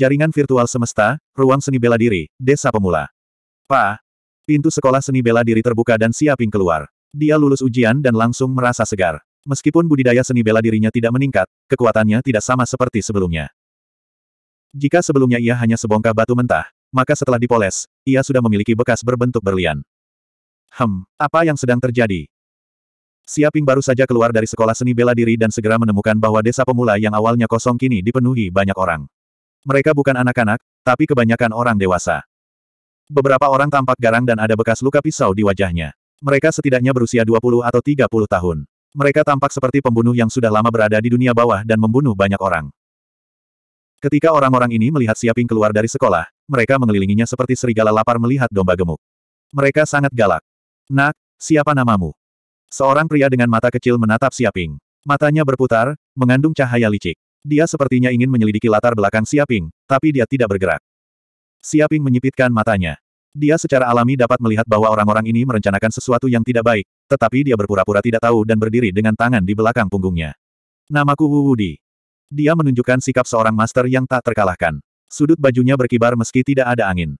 Jaringan virtual semesta, ruang seni bela diri, desa pemula. Pa. Pintu sekolah seni bela diri terbuka dan Siaping keluar. Dia lulus ujian dan langsung merasa segar. Meskipun budidaya seni bela dirinya tidak meningkat, kekuatannya tidak sama seperti sebelumnya. Jika sebelumnya ia hanya sebongkah batu mentah, maka setelah dipoles, ia sudah memiliki bekas berbentuk berlian. Hem, apa yang sedang terjadi? Siaping baru saja keluar dari sekolah seni bela diri dan segera menemukan bahwa desa pemula yang awalnya kosong kini dipenuhi banyak orang. Mereka bukan anak-anak, tapi kebanyakan orang dewasa. Beberapa orang tampak garang dan ada bekas luka pisau di wajahnya. Mereka setidaknya berusia 20 atau 30 tahun. Mereka tampak seperti pembunuh yang sudah lama berada di dunia bawah dan membunuh banyak orang. Ketika orang-orang ini melihat Siaping keluar dari sekolah, mereka mengelilinginya seperti serigala lapar melihat domba gemuk. Mereka sangat galak. Nak, siapa namamu? Seorang pria dengan mata kecil menatap Siaping. Matanya berputar, mengandung cahaya licik. Dia sepertinya ingin menyelidiki latar belakang Siaping, tapi dia tidak bergerak. Siaping menyipitkan matanya. Dia secara alami dapat melihat bahwa orang-orang ini merencanakan sesuatu yang tidak baik, tetapi dia berpura-pura tidak tahu dan berdiri dengan tangan di belakang punggungnya. Namaku Wu Wudi. Dia menunjukkan sikap seorang master yang tak terkalahkan. Sudut bajunya berkibar meski tidak ada angin.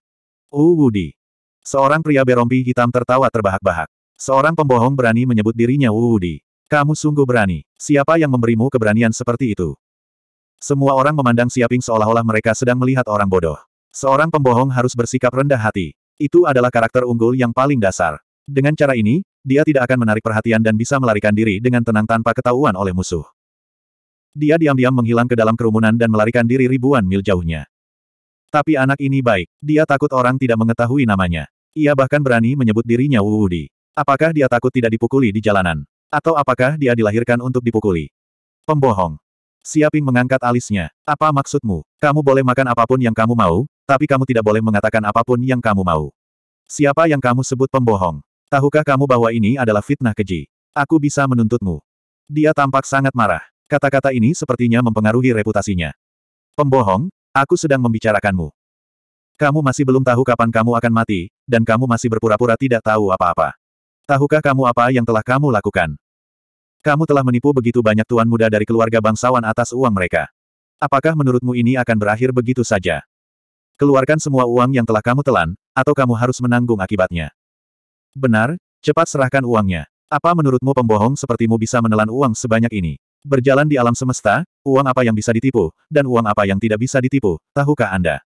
Wu Wudi. Seorang pria berompi hitam tertawa terbahak-bahak. Seorang pembohong berani menyebut dirinya Wu Wudi. Kamu sungguh berani. Siapa yang memberimu keberanian seperti itu? Semua orang memandang Siaping seolah-olah mereka sedang melihat orang bodoh. Seorang pembohong harus bersikap rendah hati. Itu adalah karakter unggul yang paling dasar. Dengan cara ini, dia tidak akan menarik perhatian dan bisa melarikan diri dengan tenang tanpa ketahuan oleh musuh. Dia diam-diam menghilang ke dalam kerumunan dan melarikan diri ribuan mil jauhnya. Tapi anak ini baik. Dia takut orang tidak mengetahui namanya. Ia bahkan berani menyebut dirinya Wuudi. Apakah dia takut tidak dipukuli di jalanan? Atau apakah dia dilahirkan untuk dipukuli? Pembohong. Siaping mengangkat alisnya. Apa maksudmu? Kamu boleh makan apapun yang kamu mau, tapi kamu tidak boleh mengatakan apapun yang kamu mau. Siapa yang kamu sebut pembohong? Tahukah kamu bahwa ini adalah fitnah keji? Aku bisa menuntutmu. Dia tampak sangat marah. Kata-kata ini sepertinya mempengaruhi reputasinya. Pembohong, aku sedang membicarakanmu. Kamu masih belum tahu kapan kamu akan mati, dan kamu masih berpura-pura tidak tahu apa-apa. Tahukah kamu apa yang telah kamu lakukan? Kamu telah menipu begitu banyak tuan muda dari keluarga bangsawan atas uang mereka. Apakah menurutmu ini akan berakhir begitu saja? Keluarkan semua uang yang telah kamu telan, atau kamu harus menanggung akibatnya. Benar, cepat serahkan uangnya. Apa menurutmu pembohong sepertimu bisa menelan uang sebanyak ini? Berjalan di alam semesta, uang apa yang bisa ditipu, dan uang apa yang tidak bisa ditipu, tahukah Anda?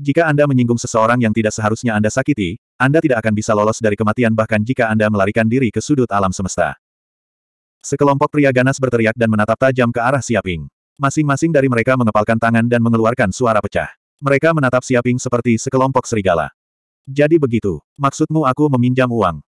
Jika Anda menyinggung seseorang yang tidak seharusnya Anda sakiti, Anda tidak akan bisa lolos dari kematian bahkan jika Anda melarikan diri ke sudut alam semesta. Sekelompok pria ganas berteriak dan menatap tajam ke arah Siaping. Masing-masing dari mereka mengepalkan tangan dan mengeluarkan suara pecah. Mereka menatap Siaping seperti sekelompok serigala. Jadi begitu, maksudmu aku meminjam uang?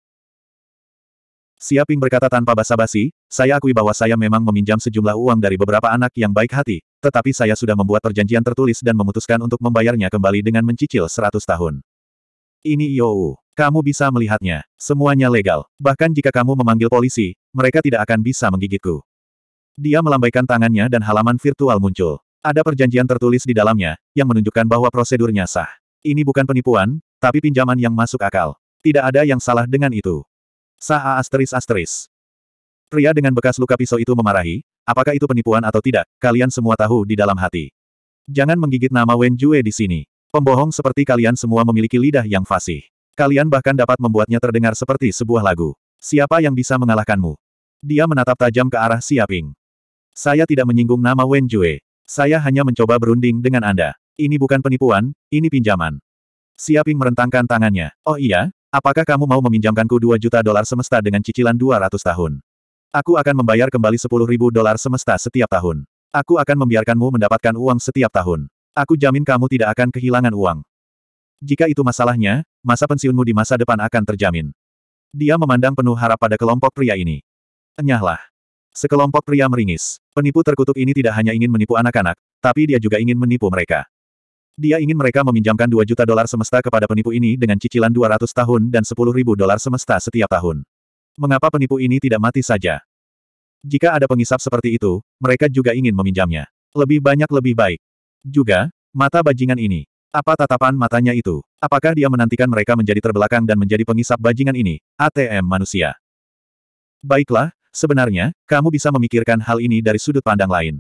Siaping berkata tanpa basa-basi, saya akui bahwa saya memang meminjam sejumlah uang dari beberapa anak yang baik hati, tetapi saya sudah membuat perjanjian tertulis dan memutuskan untuk membayarnya kembali dengan mencicil 100 tahun. Ini Yowu. Kamu bisa melihatnya. Semuanya legal. Bahkan jika kamu memanggil polisi, mereka tidak akan bisa menggigitku. Dia melambaikan tangannya dan halaman virtual muncul. Ada perjanjian tertulis di dalamnya, yang menunjukkan bahwa prosedurnya sah. Ini bukan penipuan, tapi pinjaman yang masuk akal. Tidak ada yang salah dengan itu. Sah asteris asteris. Pria dengan bekas luka pisau itu memarahi, apakah itu penipuan atau tidak, kalian semua tahu di dalam hati. Jangan menggigit nama Wen Jue di sini. Pembohong seperti kalian semua memiliki lidah yang fasih. Kalian bahkan dapat membuatnya terdengar seperti sebuah lagu. Siapa yang bisa mengalahkanmu? Dia menatap tajam ke arah Siaping. Saya tidak menyinggung nama Wen Jue. Saya hanya mencoba berunding dengan Anda. Ini bukan penipuan, ini pinjaman. Siaping merentangkan tangannya. Oh iya? Apakah kamu mau meminjamkanku 2 juta dolar semesta dengan cicilan 200 tahun? Aku akan membayar kembali 10 ribu dolar semesta setiap tahun. Aku akan membiarkanmu mendapatkan uang setiap tahun. Aku jamin kamu tidak akan kehilangan uang. Jika itu masalahnya, masa pensiunmu di masa depan akan terjamin. Dia memandang penuh harap pada kelompok pria ini. Enyahlah. Sekelompok pria meringis. Penipu terkutuk ini tidak hanya ingin menipu anak-anak, tapi dia juga ingin menipu mereka. Dia ingin mereka meminjamkan 2 juta dolar semesta kepada penipu ini dengan cicilan 200 tahun dan 10 ribu dolar semesta setiap tahun. Mengapa penipu ini tidak mati saja? Jika ada pengisap seperti itu, mereka juga ingin meminjamnya. Lebih banyak lebih baik. Juga, mata bajingan ini. Apa tatapan matanya itu? Apakah dia menantikan mereka menjadi terbelakang dan menjadi pengisap bajingan ini, ATM manusia? Baiklah, sebenarnya, kamu bisa memikirkan hal ini dari sudut pandang lain.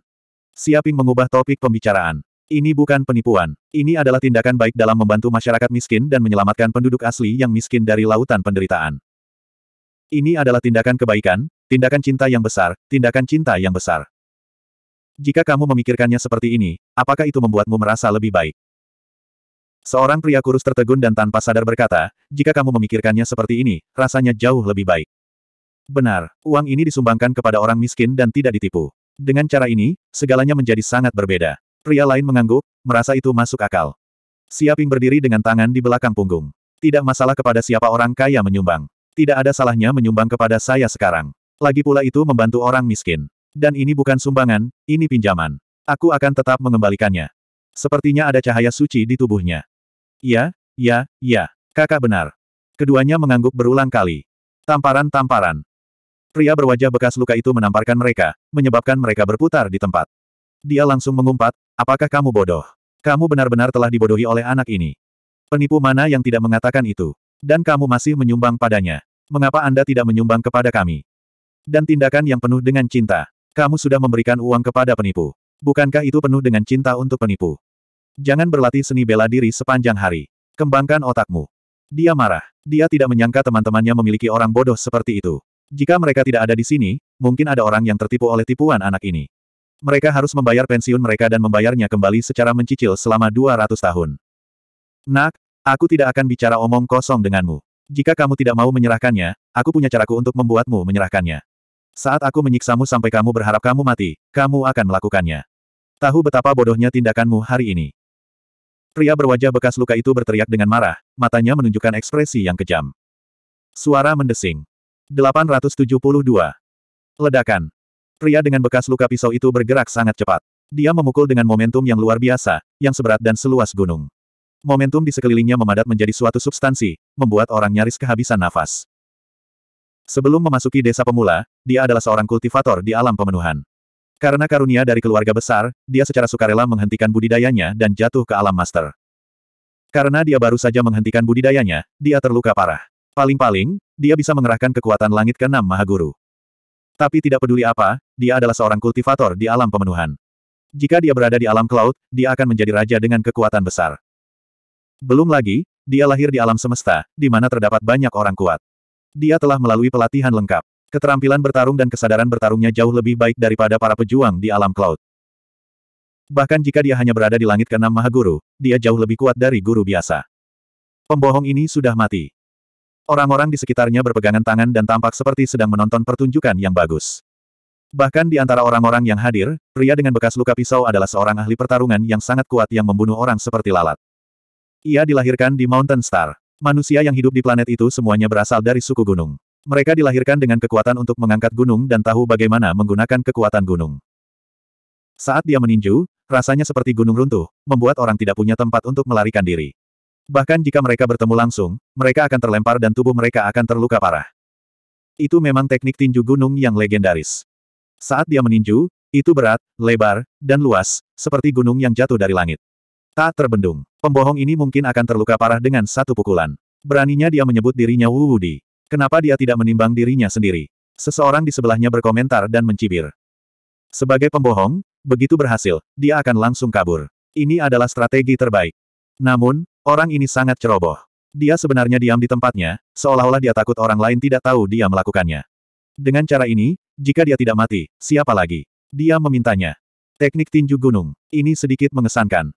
Siaping mengubah topik pembicaraan. Ini bukan penipuan. Ini adalah tindakan baik dalam membantu masyarakat miskin dan menyelamatkan penduduk asli yang miskin dari lautan penderitaan. Ini adalah tindakan kebaikan, tindakan cinta yang besar, tindakan cinta yang besar. Jika kamu memikirkannya seperti ini, apakah itu membuatmu merasa lebih baik? Seorang pria kurus tertegun dan tanpa sadar berkata, jika kamu memikirkannya seperti ini, rasanya jauh lebih baik. Benar, uang ini disumbangkan kepada orang miskin dan tidak ditipu. Dengan cara ini, segalanya menjadi sangat berbeda. Pria lain mengangguk, merasa itu masuk akal. Siaping berdiri dengan tangan di belakang punggung. Tidak masalah kepada siapa orang kaya menyumbang. Tidak ada salahnya menyumbang kepada saya sekarang. Lagi pula itu membantu orang miskin. Dan ini bukan sumbangan, ini pinjaman. Aku akan tetap mengembalikannya. Sepertinya ada cahaya suci di tubuhnya. Ya, ya, ya, kakak benar. Keduanya mengangguk berulang kali. Tamparan-tamparan. Pria berwajah bekas luka itu menamparkan mereka, menyebabkan mereka berputar di tempat. Dia langsung mengumpat, apakah kamu bodoh? Kamu benar-benar telah dibodohi oleh anak ini. Penipu mana yang tidak mengatakan itu? Dan kamu masih menyumbang padanya. Mengapa Anda tidak menyumbang kepada kami? Dan tindakan yang penuh dengan cinta. Kamu sudah memberikan uang kepada penipu. Bukankah itu penuh dengan cinta untuk penipu? Jangan berlatih seni bela diri sepanjang hari. Kembangkan otakmu. Dia marah. Dia tidak menyangka teman-temannya memiliki orang bodoh seperti itu. Jika mereka tidak ada di sini, mungkin ada orang yang tertipu oleh tipuan anak ini. Mereka harus membayar pensiun mereka dan membayarnya kembali secara mencicil selama 200 tahun. Nak, aku tidak akan bicara omong kosong denganmu. Jika kamu tidak mau menyerahkannya, aku punya caraku untuk membuatmu menyerahkannya. Saat aku menyiksamu sampai kamu berharap kamu mati, kamu akan melakukannya. Tahu betapa bodohnya tindakanmu hari ini. Pria berwajah bekas luka itu berteriak dengan marah, matanya menunjukkan ekspresi yang kejam. Suara mendesing. 872. Ledakan. Pria dengan bekas luka pisau itu bergerak sangat cepat. Dia memukul dengan momentum yang luar biasa, yang seberat dan seluas gunung. Momentum di sekelilingnya memadat menjadi suatu substansi, membuat orang nyaris kehabisan nafas. Sebelum memasuki desa pemula, dia adalah seorang kultivator di alam pemenuhan. Karena karunia dari keluarga besar, dia secara sukarela menghentikan budidayanya dan jatuh ke alam master. Karena dia baru saja menghentikan budidayanya, dia terluka parah. Paling-paling, dia bisa mengerahkan kekuatan langit ke-6 Mahaguru. Tapi tidak peduli apa, dia adalah seorang kultivator di alam pemenuhan. Jika dia berada di alam cloud, dia akan menjadi raja dengan kekuatan besar. Belum lagi, dia lahir di alam semesta, di mana terdapat banyak orang kuat. Dia telah melalui pelatihan lengkap. Keterampilan bertarung dan kesadaran bertarungnya jauh lebih baik daripada para pejuang di alam cloud. Bahkan jika dia hanya berada di langit ke-6 Maha Mahaguru, dia jauh lebih kuat dari guru biasa. Pembohong ini sudah mati. Orang-orang di sekitarnya berpegangan tangan dan tampak seperti sedang menonton pertunjukan yang bagus. Bahkan di antara orang-orang yang hadir, pria dengan bekas luka pisau adalah seorang ahli pertarungan yang sangat kuat yang membunuh orang seperti lalat. Ia dilahirkan di Mountain Star. Manusia yang hidup di planet itu semuanya berasal dari suku gunung. Mereka dilahirkan dengan kekuatan untuk mengangkat gunung dan tahu bagaimana menggunakan kekuatan gunung. Saat dia meninju, rasanya seperti gunung runtuh, membuat orang tidak punya tempat untuk melarikan diri. Bahkan jika mereka bertemu langsung, mereka akan terlempar dan tubuh mereka akan terluka parah. Itu memang teknik tinju gunung yang legendaris. Saat dia meninju, itu berat, lebar, dan luas, seperti gunung yang jatuh dari langit. Tak terbendung, pembohong ini mungkin akan terluka parah dengan satu pukulan. Beraninya dia menyebut dirinya Wu Wudi. Kenapa dia tidak menimbang dirinya sendiri? Seseorang di sebelahnya berkomentar dan mencibir. Sebagai pembohong, begitu berhasil, dia akan langsung kabur. Ini adalah strategi terbaik. Namun, orang ini sangat ceroboh. Dia sebenarnya diam di tempatnya, seolah-olah dia takut orang lain tidak tahu dia melakukannya. Dengan cara ini, jika dia tidak mati, siapa lagi? Dia memintanya. Teknik tinju gunung. Ini sedikit mengesankan.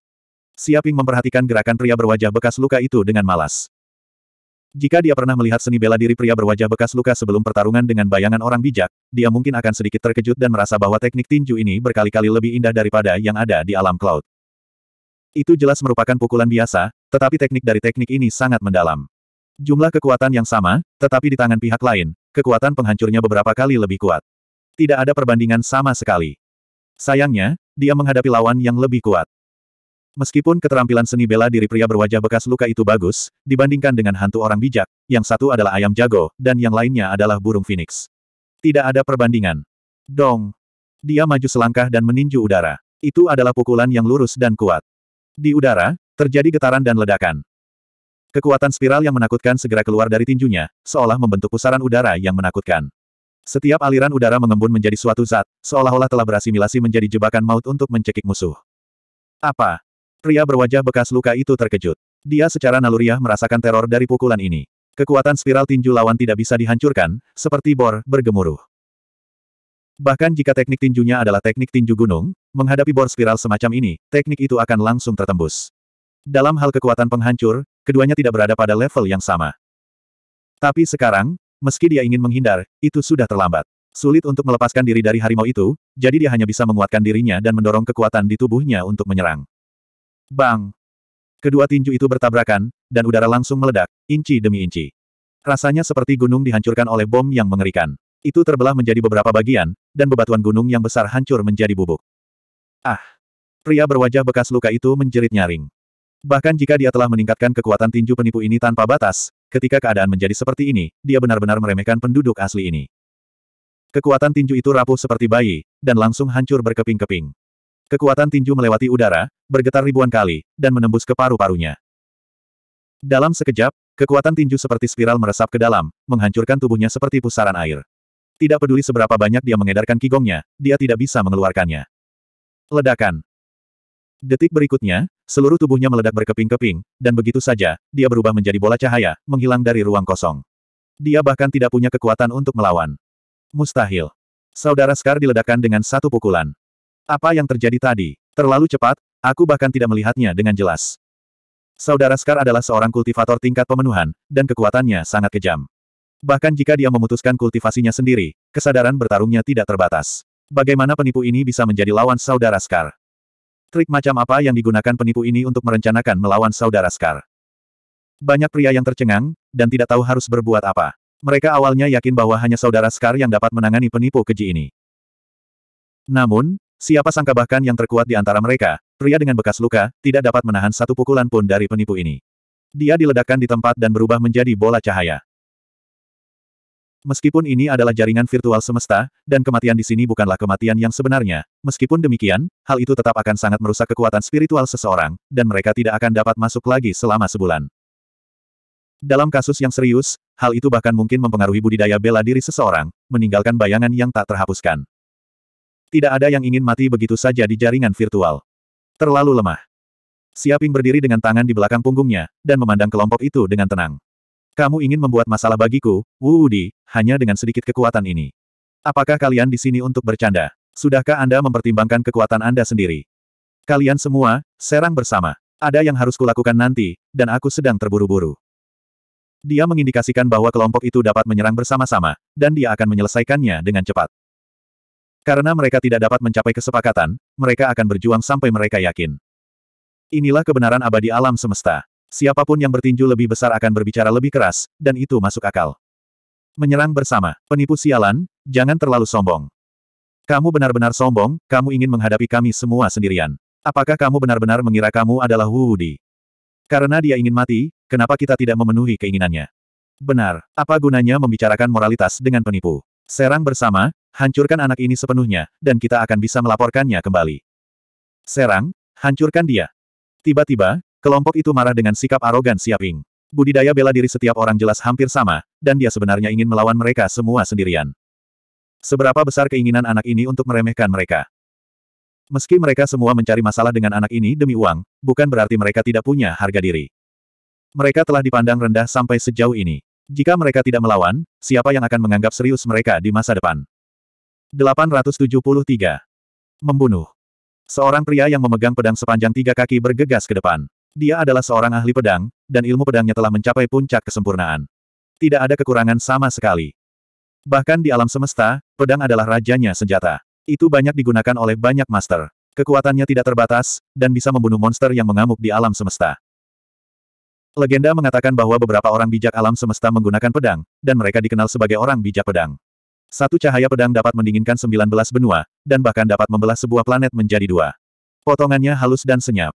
Siaping memperhatikan gerakan pria berwajah bekas luka itu dengan malas. Jika dia pernah melihat seni bela diri pria berwajah bekas luka sebelum pertarungan dengan bayangan orang bijak, dia mungkin akan sedikit terkejut dan merasa bahwa teknik tinju ini berkali-kali lebih indah daripada yang ada di alam cloud. Itu jelas merupakan pukulan biasa, tetapi teknik dari teknik ini sangat mendalam. Jumlah kekuatan yang sama, tetapi di tangan pihak lain, kekuatan penghancurnya beberapa kali lebih kuat. Tidak ada perbandingan sama sekali. Sayangnya, dia menghadapi lawan yang lebih kuat. Meskipun keterampilan seni bela diri pria berwajah bekas luka itu bagus, dibandingkan dengan hantu orang bijak, yang satu adalah ayam jago, dan yang lainnya adalah burung phoenix. Tidak ada perbandingan. Dong. Dia maju selangkah dan meninju udara. Itu adalah pukulan yang lurus dan kuat. Di udara, terjadi getaran dan ledakan. Kekuatan spiral yang menakutkan segera keluar dari tinjunya, seolah membentuk pusaran udara yang menakutkan. Setiap aliran udara mengembun menjadi suatu zat, seolah-olah telah berasimilasi menjadi jebakan maut untuk mencekik musuh. Apa? Pria berwajah bekas luka itu terkejut. Dia secara naluriah merasakan teror dari pukulan ini. Kekuatan spiral tinju lawan tidak bisa dihancurkan, seperti bor bergemuruh. Bahkan jika teknik tinjunya adalah teknik tinju gunung, menghadapi bor spiral semacam ini, teknik itu akan langsung tertembus. Dalam hal kekuatan penghancur, keduanya tidak berada pada level yang sama. Tapi sekarang, meski dia ingin menghindar, itu sudah terlambat. Sulit untuk melepaskan diri dari harimau itu, jadi dia hanya bisa menguatkan dirinya dan mendorong kekuatan di tubuhnya untuk menyerang. Bang! Kedua tinju itu bertabrakan, dan udara langsung meledak, inci demi inci. Rasanya seperti gunung dihancurkan oleh bom yang mengerikan. Itu terbelah menjadi beberapa bagian, dan bebatuan gunung yang besar hancur menjadi bubuk. Ah! Pria berwajah bekas luka itu menjerit nyaring. Bahkan jika dia telah meningkatkan kekuatan tinju penipu ini tanpa batas, ketika keadaan menjadi seperti ini, dia benar-benar meremehkan penduduk asli ini. Kekuatan tinju itu rapuh seperti bayi, dan langsung hancur berkeping-keping. Kekuatan tinju melewati udara, bergetar ribuan kali, dan menembus ke paru-parunya. Dalam sekejap, kekuatan tinju seperti spiral meresap ke dalam, menghancurkan tubuhnya seperti pusaran air. Tidak peduli seberapa banyak dia mengedarkan kigongnya, dia tidak bisa mengeluarkannya. Ledakan. Detik berikutnya, seluruh tubuhnya meledak berkeping-keping, dan begitu saja, dia berubah menjadi bola cahaya, menghilang dari ruang kosong. Dia bahkan tidak punya kekuatan untuk melawan. Mustahil. Saudara Scar diledakkan dengan satu pukulan. Apa yang terjadi tadi? Terlalu cepat, Aku bahkan tidak melihatnya dengan jelas. Saudara Scar adalah seorang kultivator tingkat pemenuhan, dan kekuatannya sangat kejam. Bahkan jika dia memutuskan kultivasinya sendiri, kesadaran bertarungnya tidak terbatas. Bagaimana penipu ini bisa menjadi lawan saudara Scar? Trik macam apa yang digunakan penipu ini untuk merencanakan melawan saudara Scar? Banyak pria yang tercengang, dan tidak tahu harus berbuat apa. Mereka awalnya yakin bahwa hanya saudara Scar yang dapat menangani penipu keji ini. Namun, Siapa sangka bahkan yang terkuat di antara mereka, pria dengan bekas luka, tidak dapat menahan satu pukulan pun dari penipu ini. Dia diledakkan di tempat dan berubah menjadi bola cahaya. Meskipun ini adalah jaringan virtual semesta, dan kematian di sini bukanlah kematian yang sebenarnya, meskipun demikian, hal itu tetap akan sangat merusak kekuatan spiritual seseorang, dan mereka tidak akan dapat masuk lagi selama sebulan. Dalam kasus yang serius, hal itu bahkan mungkin mempengaruhi budidaya bela diri seseorang, meninggalkan bayangan yang tak terhapuskan. Tidak ada yang ingin mati begitu saja di jaringan virtual. Terlalu lemah. Siaping berdiri dengan tangan di belakang punggungnya, dan memandang kelompok itu dengan tenang. Kamu ingin membuat masalah bagiku, Wu Udi, hanya dengan sedikit kekuatan ini. Apakah kalian di sini untuk bercanda? Sudahkah Anda mempertimbangkan kekuatan Anda sendiri? Kalian semua, serang bersama. Ada yang harus kulakukan nanti, dan aku sedang terburu-buru. Dia mengindikasikan bahwa kelompok itu dapat menyerang bersama-sama, dan dia akan menyelesaikannya dengan cepat. Karena mereka tidak dapat mencapai kesepakatan, mereka akan berjuang sampai mereka yakin. Inilah kebenaran abadi alam semesta. Siapapun yang bertinju lebih besar akan berbicara lebih keras, dan itu masuk akal. Menyerang bersama, penipu sialan, jangan terlalu sombong. Kamu benar-benar sombong, kamu ingin menghadapi kami semua sendirian. Apakah kamu benar-benar mengira kamu adalah Wudi? Karena dia ingin mati, kenapa kita tidak memenuhi keinginannya? Benar, apa gunanya membicarakan moralitas dengan penipu? Serang bersama, hancurkan anak ini sepenuhnya, dan kita akan bisa melaporkannya kembali. Serang, hancurkan dia. Tiba-tiba, kelompok itu marah dengan sikap arogan Siaping. Budidaya bela diri setiap orang jelas hampir sama, dan dia sebenarnya ingin melawan mereka semua sendirian. Seberapa besar keinginan anak ini untuk meremehkan mereka? Meski mereka semua mencari masalah dengan anak ini demi uang, bukan berarti mereka tidak punya harga diri. Mereka telah dipandang rendah sampai sejauh ini. Jika mereka tidak melawan, siapa yang akan menganggap serius mereka di masa depan? 873. Membunuh. Seorang pria yang memegang pedang sepanjang tiga kaki bergegas ke depan. Dia adalah seorang ahli pedang, dan ilmu pedangnya telah mencapai puncak kesempurnaan. Tidak ada kekurangan sama sekali. Bahkan di alam semesta, pedang adalah rajanya senjata. Itu banyak digunakan oleh banyak master. Kekuatannya tidak terbatas, dan bisa membunuh monster yang mengamuk di alam semesta. Legenda mengatakan bahwa beberapa orang bijak alam semesta menggunakan pedang, dan mereka dikenal sebagai orang bijak pedang. Satu cahaya pedang dapat mendinginkan 19 benua, dan bahkan dapat membelah sebuah planet menjadi dua. Potongannya halus dan senyap.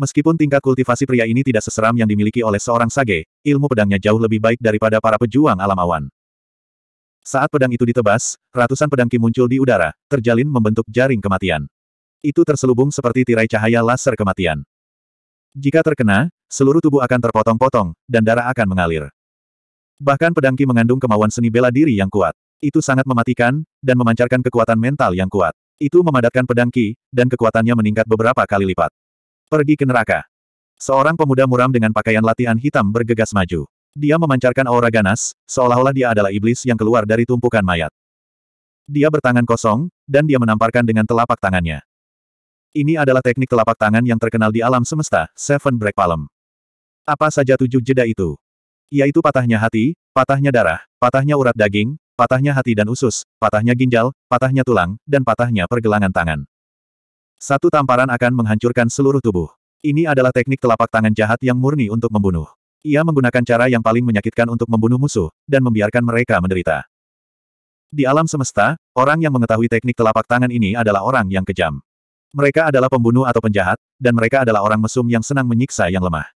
Meskipun tingkat kultivasi pria ini tidak seseram yang dimiliki oleh seorang sage, ilmu pedangnya jauh lebih baik daripada para pejuang alam awan. Saat pedang itu ditebas, ratusan pedang ki muncul di udara, terjalin membentuk jaring kematian. Itu terselubung seperti tirai cahaya laser kematian. Jika terkena, seluruh tubuh akan terpotong-potong, dan darah akan mengalir. Bahkan pedangki mengandung kemauan seni bela diri yang kuat. Itu sangat mematikan, dan memancarkan kekuatan mental yang kuat. Itu memadatkan pedangki dan kekuatannya meningkat beberapa kali lipat. Pergi ke neraka. Seorang pemuda muram dengan pakaian latihan hitam bergegas maju. Dia memancarkan aura ganas, seolah-olah dia adalah iblis yang keluar dari tumpukan mayat. Dia bertangan kosong, dan dia menamparkan dengan telapak tangannya. Ini adalah teknik telapak tangan yang terkenal di alam semesta, Seven Break Palm. Apa saja tujuh jeda itu? Yaitu patahnya hati, patahnya darah, patahnya urat daging, patahnya hati dan usus, patahnya ginjal, patahnya tulang, dan patahnya pergelangan tangan. Satu tamparan akan menghancurkan seluruh tubuh. Ini adalah teknik telapak tangan jahat yang murni untuk membunuh. Ia menggunakan cara yang paling menyakitkan untuk membunuh musuh, dan membiarkan mereka menderita. Di alam semesta, orang yang mengetahui teknik telapak tangan ini adalah orang yang kejam. Mereka adalah pembunuh atau penjahat, dan mereka adalah orang mesum yang senang menyiksa yang lemah.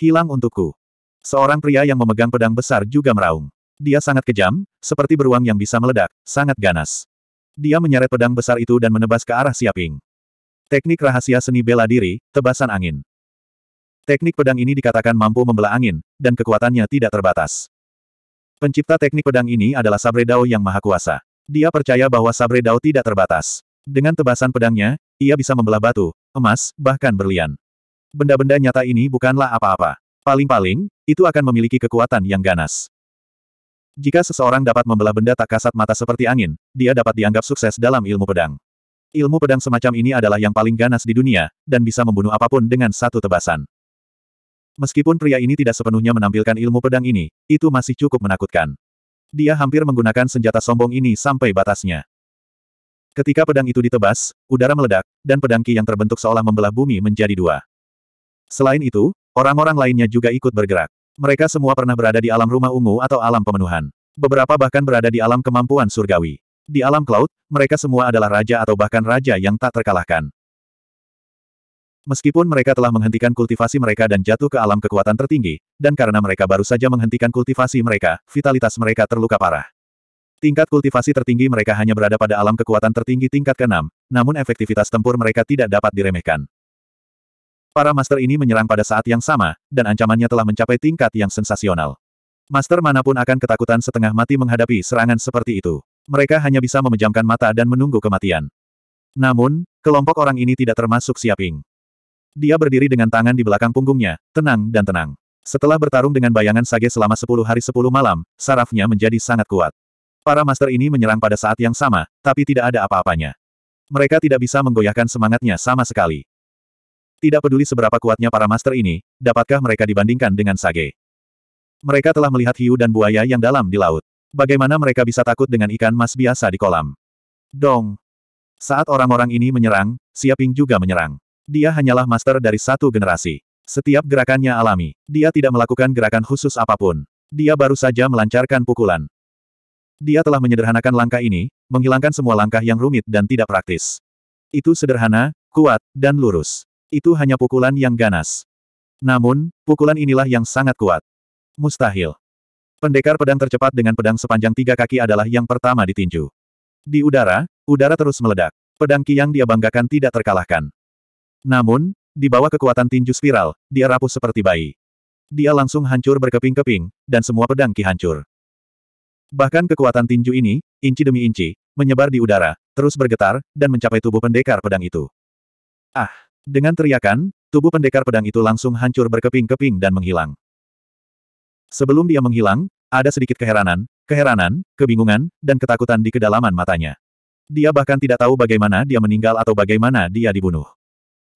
Hilang untukku. Seorang pria yang memegang pedang besar juga meraung. Dia sangat kejam, seperti beruang yang bisa meledak, sangat ganas. Dia menyeret pedang besar itu dan menebas ke arah Siaping. Teknik rahasia seni bela diri, tebasan angin. Teknik pedang ini dikatakan mampu membelah angin, dan kekuatannya tidak terbatas. Pencipta teknik pedang ini adalah Sabre Dao yang maha kuasa. Dia percaya bahwa Sabre Dao tidak terbatas. Dengan tebasan pedangnya, ia bisa membelah batu, emas, bahkan berlian. Benda-benda nyata ini bukanlah apa-apa. Paling-paling, itu akan memiliki kekuatan yang ganas. Jika seseorang dapat membelah benda tak kasat mata seperti angin, dia dapat dianggap sukses dalam ilmu pedang. Ilmu pedang semacam ini adalah yang paling ganas di dunia, dan bisa membunuh apapun dengan satu tebasan. Meskipun pria ini tidak sepenuhnya menampilkan ilmu pedang ini, itu masih cukup menakutkan. Dia hampir menggunakan senjata sombong ini sampai batasnya. Ketika pedang itu ditebas, udara meledak, dan pedang ki yang terbentuk seolah membelah bumi menjadi dua. Selain itu, Orang-orang lainnya juga ikut bergerak. Mereka semua pernah berada di alam rumah ungu atau alam pemenuhan. Beberapa bahkan berada di alam kemampuan surgawi. Di alam cloud, mereka semua adalah raja atau bahkan raja yang tak terkalahkan. Meskipun mereka telah menghentikan kultivasi mereka dan jatuh ke alam kekuatan tertinggi, dan karena mereka baru saja menghentikan kultivasi mereka, vitalitas mereka terluka parah. Tingkat kultivasi tertinggi mereka hanya berada pada alam kekuatan tertinggi tingkat keenam, namun efektivitas tempur mereka tidak dapat diremehkan. Para master ini menyerang pada saat yang sama, dan ancamannya telah mencapai tingkat yang sensasional. Master manapun akan ketakutan setengah mati menghadapi serangan seperti itu. Mereka hanya bisa memejamkan mata dan menunggu kematian. Namun, kelompok orang ini tidak termasuk Siaping. Dia berdiri dengan tangan di belakang punggungnya, tenang dan tenang. Setelah bertarung dengan bayangan Sage selama 10 hari 10 malam, sarafnya menjadi sangat kuat. Para master ini menyerang pada saat yang sama, tapi tidak ada apa-apanya. Mereka tidak bisa menggoyahkan semangatnya sama sekali. Tidak peduli seberapa kuatnya para master ini, dapatkah mereka dibandingkan dengan Sage? Mereka telah melihat hiu dan buaya yang dalam di laut. Bagaimana mereka bisa takut dengan ikan mas biasa di kolam? Dong! Saat orang-orang ini menyerang, Siaping juga menyerang. Dia hanyalah master dari satu generasi. Setiap gerakannya alami. Dia tidak melakukan gerakan khusus apapun. Dia baru saja melancarkan pukulan. Dia telah menyederhanakan langkah ini, menghilangkan semua langkah yang rumit dan tidak praktis. Itu sederhana, kuat, dan lurus. Itu hanya pukulan yang ganas. Namun, pukulan inilah yang sangat kuat. Mustahil. Pendekar pedang tercepat dengan pedang sepanjang tiga kaki adalah yang pertama ditinju. Di udara, udara terus meledak. Pedang Ki yang dia banggakan tidak terkalahkan. Namun, di bawah kekuatan tinju spiral, dia rapuh seperti bayi. Dia langsung hancur berkeping-keping, dan semua pedang Ki hancur. Bahkan kekuatan tinju ini, inci demi inci, menyebar di udara, terus bergetar, dan mencapai tubuh pendekar pedang itu. Ah! Dengan teriakan, tubuh pendekar pedang itu langsung hancur berkeping-keping dan menghilang. Sebelum dia menghilang, ada sedikit keheranan, keheranan, kebingungan, dan ketakutan di kedalaman matanya. Dia bahkan tidak tahu bagaimana dia meninggal atau bagaimana dia dibunuh.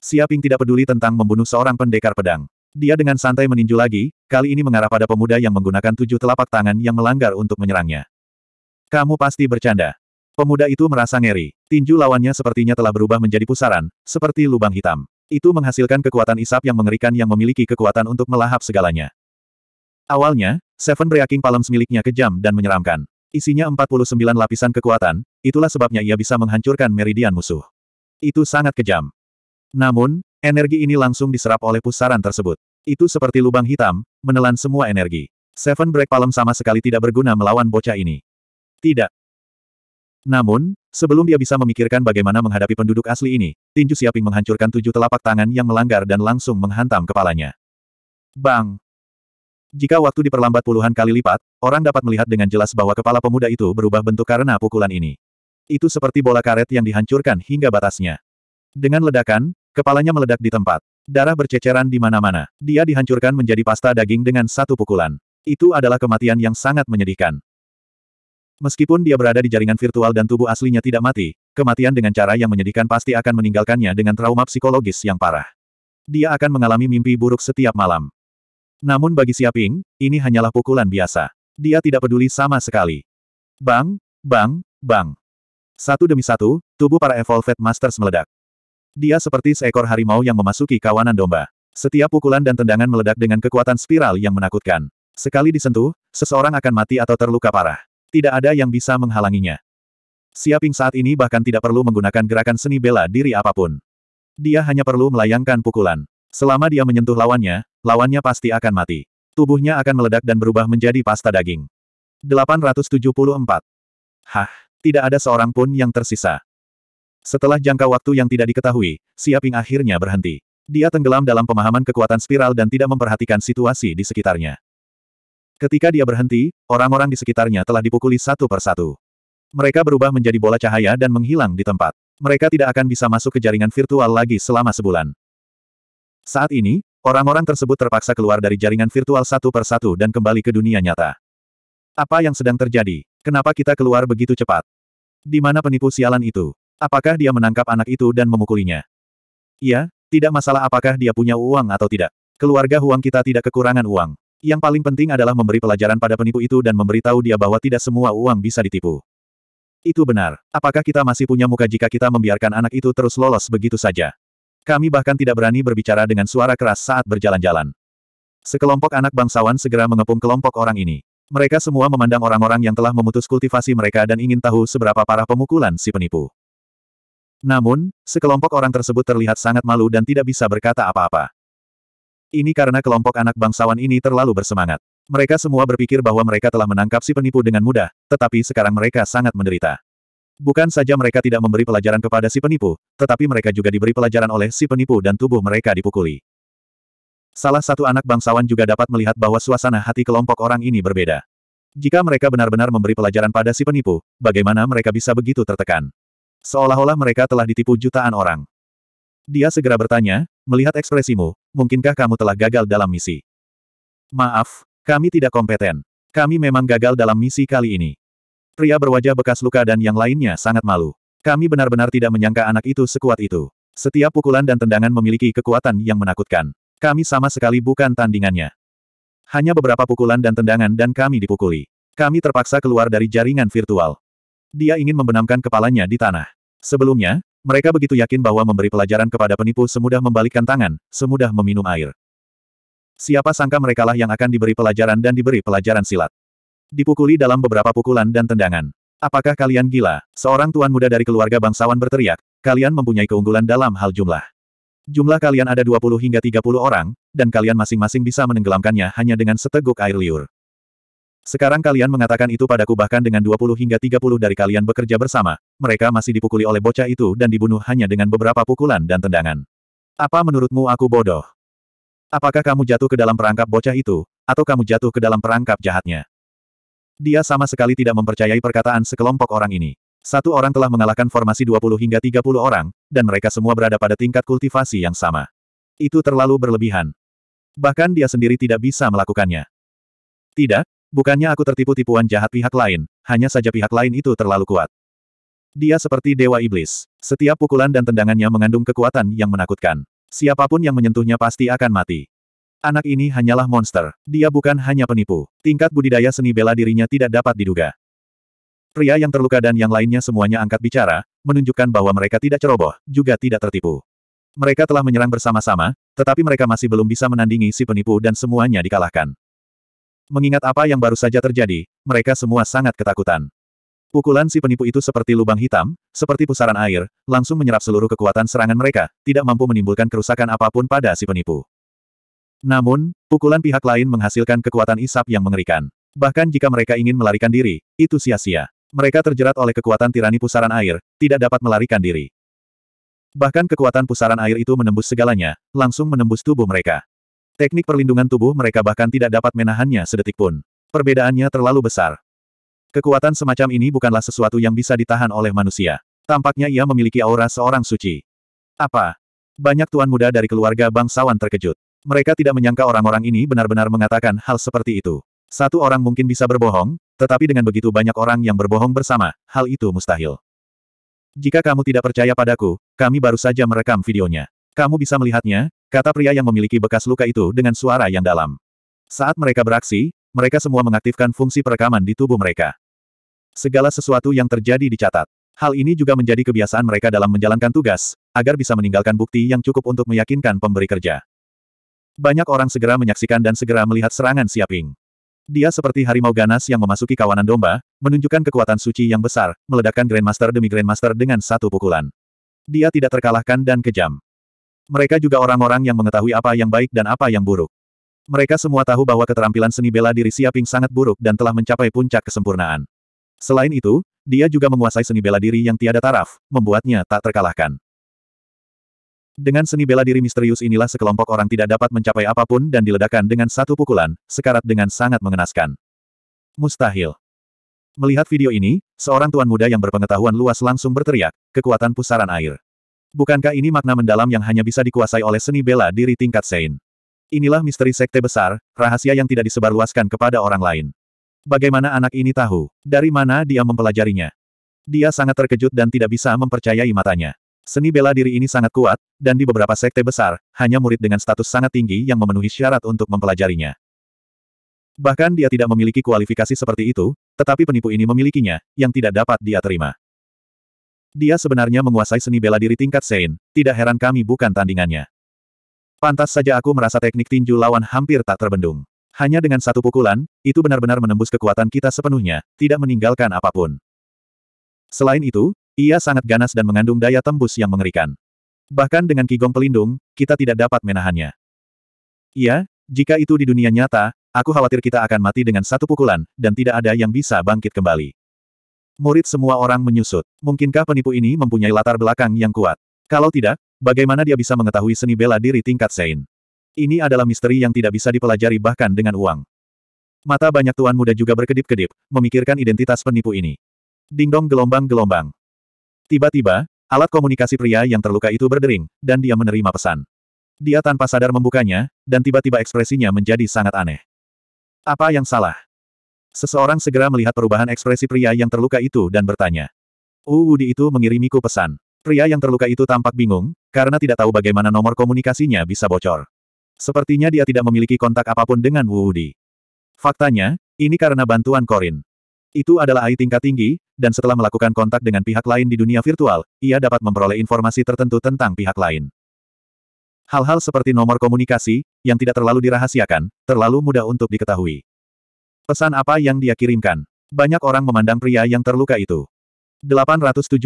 Siaping tidak peduli tentang membunuh seorang pendekar pedang. Dia dengan santai meninju lagi, kali ini mengarah pada pemuda yang menggunakan tujuh telapak tangan yang melanggar untuk menyerangnya. Kamu pasti bercanda. Pemuda itu merasa ngeri. Tinju lawannya sepertinya telah berubah menjadi pusaran, seperti lubang hitam. Itu menghasilkan kekuatan isap yang mengerikan yang memiliki kekuatan untuk melahap segalanya. Awalnya, Seven Breaking Palms miliknya kejam dan menyeramkan. Isinya 49 lapisan kekuatan, itulah sebabnya ia bisa menghancurkan meridian musuh. Itu sangat kejam. Namun, energi ini langsung diserap oleh pusaran tersebut. Itu seperti lubang hitam, menelan semua energi. Seven Break Palm sama sekali tidak berguna melawan bocah ini. Tidak, namun, sebelum dia bisa memikirkan bagaimana menghadapi penduduk asli ini, tinju Siaping menghancurkan tujuh telapak tangan yang melanggar dan langsung menghantam kepalanya. Bang! Jika waktu diperlambat puluhan kali lipat, orang dapat melihat dengan jelas bahwa kepala pemuda itu berubah bentuk karena pukulan ini. Itu seperti bola karet yang dihancurkan hingga batasnya. Dengan ledakan, kepalanya meledak di tempat. Darah berceceran di mana-mana. Dia dihancurkan menjadi pasta daging dengan satu pukulan. Itu adalah kematian yang sangat menyedihkan. Meskipun dia berada di jaringan virtual dan tubuh aslinya tidak mati, kematian dengan cara yang menyedihkan pasti akan meninggalkannya dengan trauma psikologis yang parah. Dia akan mengalami mimpi buruk setiap malam. Namun bagi Siaping, ini hanyalah pukulan biasa. Dia tidak peduli sama sekali. Bang, bang, bang. Satu demi satu, tubuh para Evolved Masters meledak. Dia seperti seekor harimau yang memasuki kawanan domba. Setiap pukulan dan tendangan meledak dengan kekuatan spiral yang menakutkan. Sekali disentuh, seseorang akan mati atau terluka parah. Tidak ada yang bisa menghalanginya. Siaping saat ini bahkan tidak perlu menggunakan gerakan seni bela diri apapun. Dia hanya perlu melayangkan pukulan. Selama dia menyentuh lawannya, lawannya pasti akan mati. Tubuhnya akan meledak dan berubah menjadi pasta daging. 874. Hah, tidak ada seorang pun yang tersisa. Setelah jangka waktu yang tidak diketahui, Siaping akhirnya berhenti. Dia tenggelam dalam pemahaman kekuatan spiral dan tidak memperhatikan situasi di sekitarnya. Ketika dia berhenti, orang-orang di sekitarnya telah dipukuli satu persatu. Mereka berubah menjadi bola cahaya dan menghilang di tempat. Mereka tidak akan bisa masuk ke jaringan virtual lagi selama sebulan. Saat ini, orang-orang tersebut terpaksa keluar dari jaringan virtual satu persatu dan kembali ke dunia nyata. Apa yang sedang terjadi? Kenapa kita keluar begitu cepat? Di mana penipu sialan itu? Apakah dia menangkap anak itu dan memukulinya? Iya, tidak masalah apakah dia punya uang atau tidak. Keluarga Huang kita tidak kekurangan uang. Yang paling penting adalah memberi pelajaran pada penipu itu dan memberitahu dia bahwa tidak semua uang bisa ditipu. Itu benar. Apakah kita masih punya muka jika kita membiarkan anak itu terus lolos begitu saja? Kami bahkan tidak berani berbicara dengan suara keras saat berjalan-jalan. Sekelompok anak bangsawan segera mengepung kelompok orang ini. Mereka semua memandang orang-orang yang telah memutus kultivasi mereka dan ingin tahu seberapa parah pemukulan si penipu. Namun, sekelompok orang tersebut terlihat sangat malu dan tidak bisa berkata apa-apa. Ini karena kelompok anak bangsawan ini terlalu bersemangat. Mereka semua berpikir bahwa mereka telah menangkap si penipu dengan mudah, tetapi sekarang mereka sangat menderita. Bukan saja mereka tidak memberi pelajaran kepada si penipu, tetapi mereka juga diberi pelajaran oleh si penipu dan tubuh mereka dipukuli. Salah satu anak bangsawan juga dapat melihat bahwa suasana hati kelompok orang ini berbeda. Jika mereka benar-benar memberi pelajaran pada si penipu, bagaimana mereka bisa begitu tertekan? Seolah-olah mereka telah ditipu jutaan orang. Dia segera bertanya, melihat ekspresimu, mungkinkah kamu telah gagal dalam misi? Maaf, kami tidak kompeten. Kami memang gagal dalam misi kali ini. Pria berwajah bekas luka dan yang lainnya sangat malu. Kami benar-benar tidak menyangka anak itu sekuat itu. Setiap pukulan dan tendangan memiliki kekuatan yang menakutkan. Kami sama sekali bukan tandingannya. Hanya beberapa pukulan dan tendangan dan kami dipukuli. Kami terpaksa keluar dari jaringan virtual. Dia ingin membenamkan kepalanya di tanah. Sebelumnya, mereka begitu yakin bahwa memberi pelajaran kepada penipu semudah membalikkan tangan, semudah meminum air. Siapa sangka merekalah yang akan diberi pelajaran dan diberi pelajaran silat. Dipukuli dalam beberapa pukulan dan tendangan. Apakah kalian gila? Seorang tuan muda dari keluarga bangsawan berteriak, kalian mempunyai keunggulan dalam hal jumlah. Jumlah kalian ada 20 hingga 30 orang, dan kalian masing-masing bisa menenggelamkannya hanya dengan seteguk air liur. Sekarang kalian mengatakan itu padaku bahkan dengan 20 hingga 30 dari kalian bekerja bersama, mereka masih dipukuli oleh bocah itu dan dibunuh hanya dengan beberapa pukulan dan tendangan. Apa menurutmu aku bodoh? Apakah kamu jatuh ke dalam perangkap bocah itu, atau kamu jatuh ke dalam perangkap jahatnya? Dia sama sekali tidak mempercayai perkataan sekelompok orang ini. Satu orang telah mengalahkan formasi 20 hingga 30 orang, dan mereka semua berada pada tingkat kultivasi yang sama. Itu terlalu berlebihan. Bahkan dia sendiri tidak bisa melakukannya. Tidak, Bukannya aku tertipu tipuan jahat pihak lain, hanya saja pihak lain itu terlalu kuat. Dia seperti dewa iblis. Setiap pukulan dan tendangannya mengandung kekuatan yang menakutkan. Siapapun yang menyentuhnya pasti akan mati. Anak ini hanyalah monster. Dia bukan hanya penipu. Tingkat budidaya seni bela dirinya tidak dapat diduga. Pria yang terluka dan yang lainnya semuanya angkat bicara, menunjukkan bahwa mereka tidak ceroboh, juga tidak tertipu. Mereka telah menyerang bersama-sama, tetapi mereka masih belum bisa menandingi si penipu dan semuanya dikalahkan. Mengingat apa yang baru saja terjadi, mereka semua sangat ketakutan. Pukulan si penipu itu seperti lubang hitam, seperti pusaran air, langsung menyerap seluruh kekuatan serangan mereka, tidak mampu menimbulkan kerusakan apapun pada si penipu. Namun, pukulan pihak lain menghasilkan kekuatan isap yang mengerikan. Bahkan jika mereka ingin melarikan diri, itu sia-sia. Mereka terjerat oleh kekuatan tirani pusaran air, tidak dapat melarikan diri. Bahkan kekuatan pusaran air itu menembus segalanya, langsung menembus tubuh mereka. Teknik perlindungan tubuh mereka bahkan tidak dapat menahannya sedetik pun. Perbedaannya terlalu besar. Kekuatan semacam ini bukanlah sesuatu yang bisa ditahan oleh manusia. Tampaknya ia memiliki aura seorang suci. Apa? Banyak tuan muda dari keluarga bangsawan terkejut. Mereka tidak menyangka orang-orang ini benar-benar mengatakan hal seperti itu. Satu orang mungkin bisa berbohong, tetapi dengan begitu banyak orang yang berbohong bersama, hal itu mustahil. Jika kamu tidak percaya padaku, kami baru saja merekam videonya. Kamu bisa melihatnya, kata pria yang memiliki bekas luka itu dengan suara yang dalam. Saat mereka beraksi, mereka semua mengaktifkan fungsi perekaman di tubuh mereka. Segala sesuatu yang terjadi dicatat. Hal ini juga menjadi kebiasaan mereka dalam menjalankan tugas, agar bisa meninggalkan bukti yang cukup untuk meyakinkan pemberi kerja. Banyak orang segera menyaksikan dan segera melihat serangan Siaping. Dia seperti harimau ganas yang memasuki kawanan domba, menunjukkan kekuatan suci yang besar, meledakkan Grandmaster demi Grandmaster dengan satu pukulan. Dia tidak terkalahkan dan kejam. Mereka juga orang-orang yang mengetahui apa yang baik dan apa yang buruk. Mereka semua tahu bahwa keterampilan seni bela diri Siaping sangat buruk dan telah mencapai puncak kesempurnaan. Selain itu, dia juga menguasai seni bela diri yang tiada taraf, membuatnya tak terkalahkan. Dengan seni bela diri misterius inilah sekelompok orang tidak dapat mencapai apapun dan diledakkan dengan satu pukulan, sekarat dengan sangat mengenaskan. Mustahil. Melihat video ini, seorang tuan muda yang berpengetahuan luas langsung berteriak, kekuatan pusaran air. Bukankah ini makna mendalam yang hanya bisa dikuasai oleh seni bela diri tingkat Sein? Inilah misteri sekte besar, rahasia yang tidak disebarluaskan kepada orang lain. Bagaimana anak ini tahu? Dari mana dia mempelajarinya? Dia sangat terkejut dan tidak bisa mempercayai matanya. Seni bela diri ini sangat kuat, dan di beberapa sekte besar, hanya murid dengan status sangat tinggi yang memenuhi syarat untuk mempelajarinya. Bahkan dia tidak memiliki kualifikasi seperti itu, tetapi penipu ini memilikinya, yang tidak dapat dia terima. Dia sebenarnya menguasai seni bela diri tingkat Sein, tidak heran kami bukan tandingannya. Pantas saja aku merasa teknik tinju lawan hampir tak terbendung. Hanya dengan satu pukulan, itu benar-benar menembus kekuatan kita sepenuhnya, tidak meninggalkan apapun. Selain itu, ia sangat ganas dan mengandung daya tembus yang mengerikan. Bahkan dengan kigong pelindung, kita tidak dapat menahannya. Iya, jika itu di dunia nyata, aku khawatir kita akan mati dengan satu pukulan, dan tidak ada yang bisa bangkit kembali. Murid semua orang menyusut. Mungkinkah penipu ini mempunyai latar belakang yang kuat? Kalau tidak, bagaimana dia bisa mengetahui seni bela diri tingkat Sein? Ini adalah misteri yang tidak bisa dipelajari bahkan dengan uang. Mata banyak tuan muda juga berkedip-kedip, memikirkan identitas penipu ini. Dingdong gelombang-gelombang. Tiba-tiba, alat komunikasi pria yang terluka itu berdering, dan dia menerima pesan. Dia tanpa sadar membukanya, dan tiba-tiba ekspresinya menjadi sangat aneh. Apa yang salah? Seseorang segera melihat perubahan ekspresi pria yang terluka itu dan bertanya. di itu mengirimiku pesan. Pria yang terluka itu tampak bingung, karena tidak tahu bagaimana nomor komunikasinya bisa bocor. Sepertinya dia tidak memiliki kontak apapun dengan Wudi. Faktanya, ini karena bantuan Korin. Itu adalah AI tingkat tinggi, dan setelah melakukan kontak dengan pihak lain di dunia virtual, ia dapat memperoleh informasi tertentu tentang pihak lain. Hal-hal seperti nomor komunikasi, yang tidak terlalu dirahasiakan, terlalu mudah untuk diketahui. Pesan apa yang dia kirimkan? Banyak orang memandang pria yang terluka itu. 875.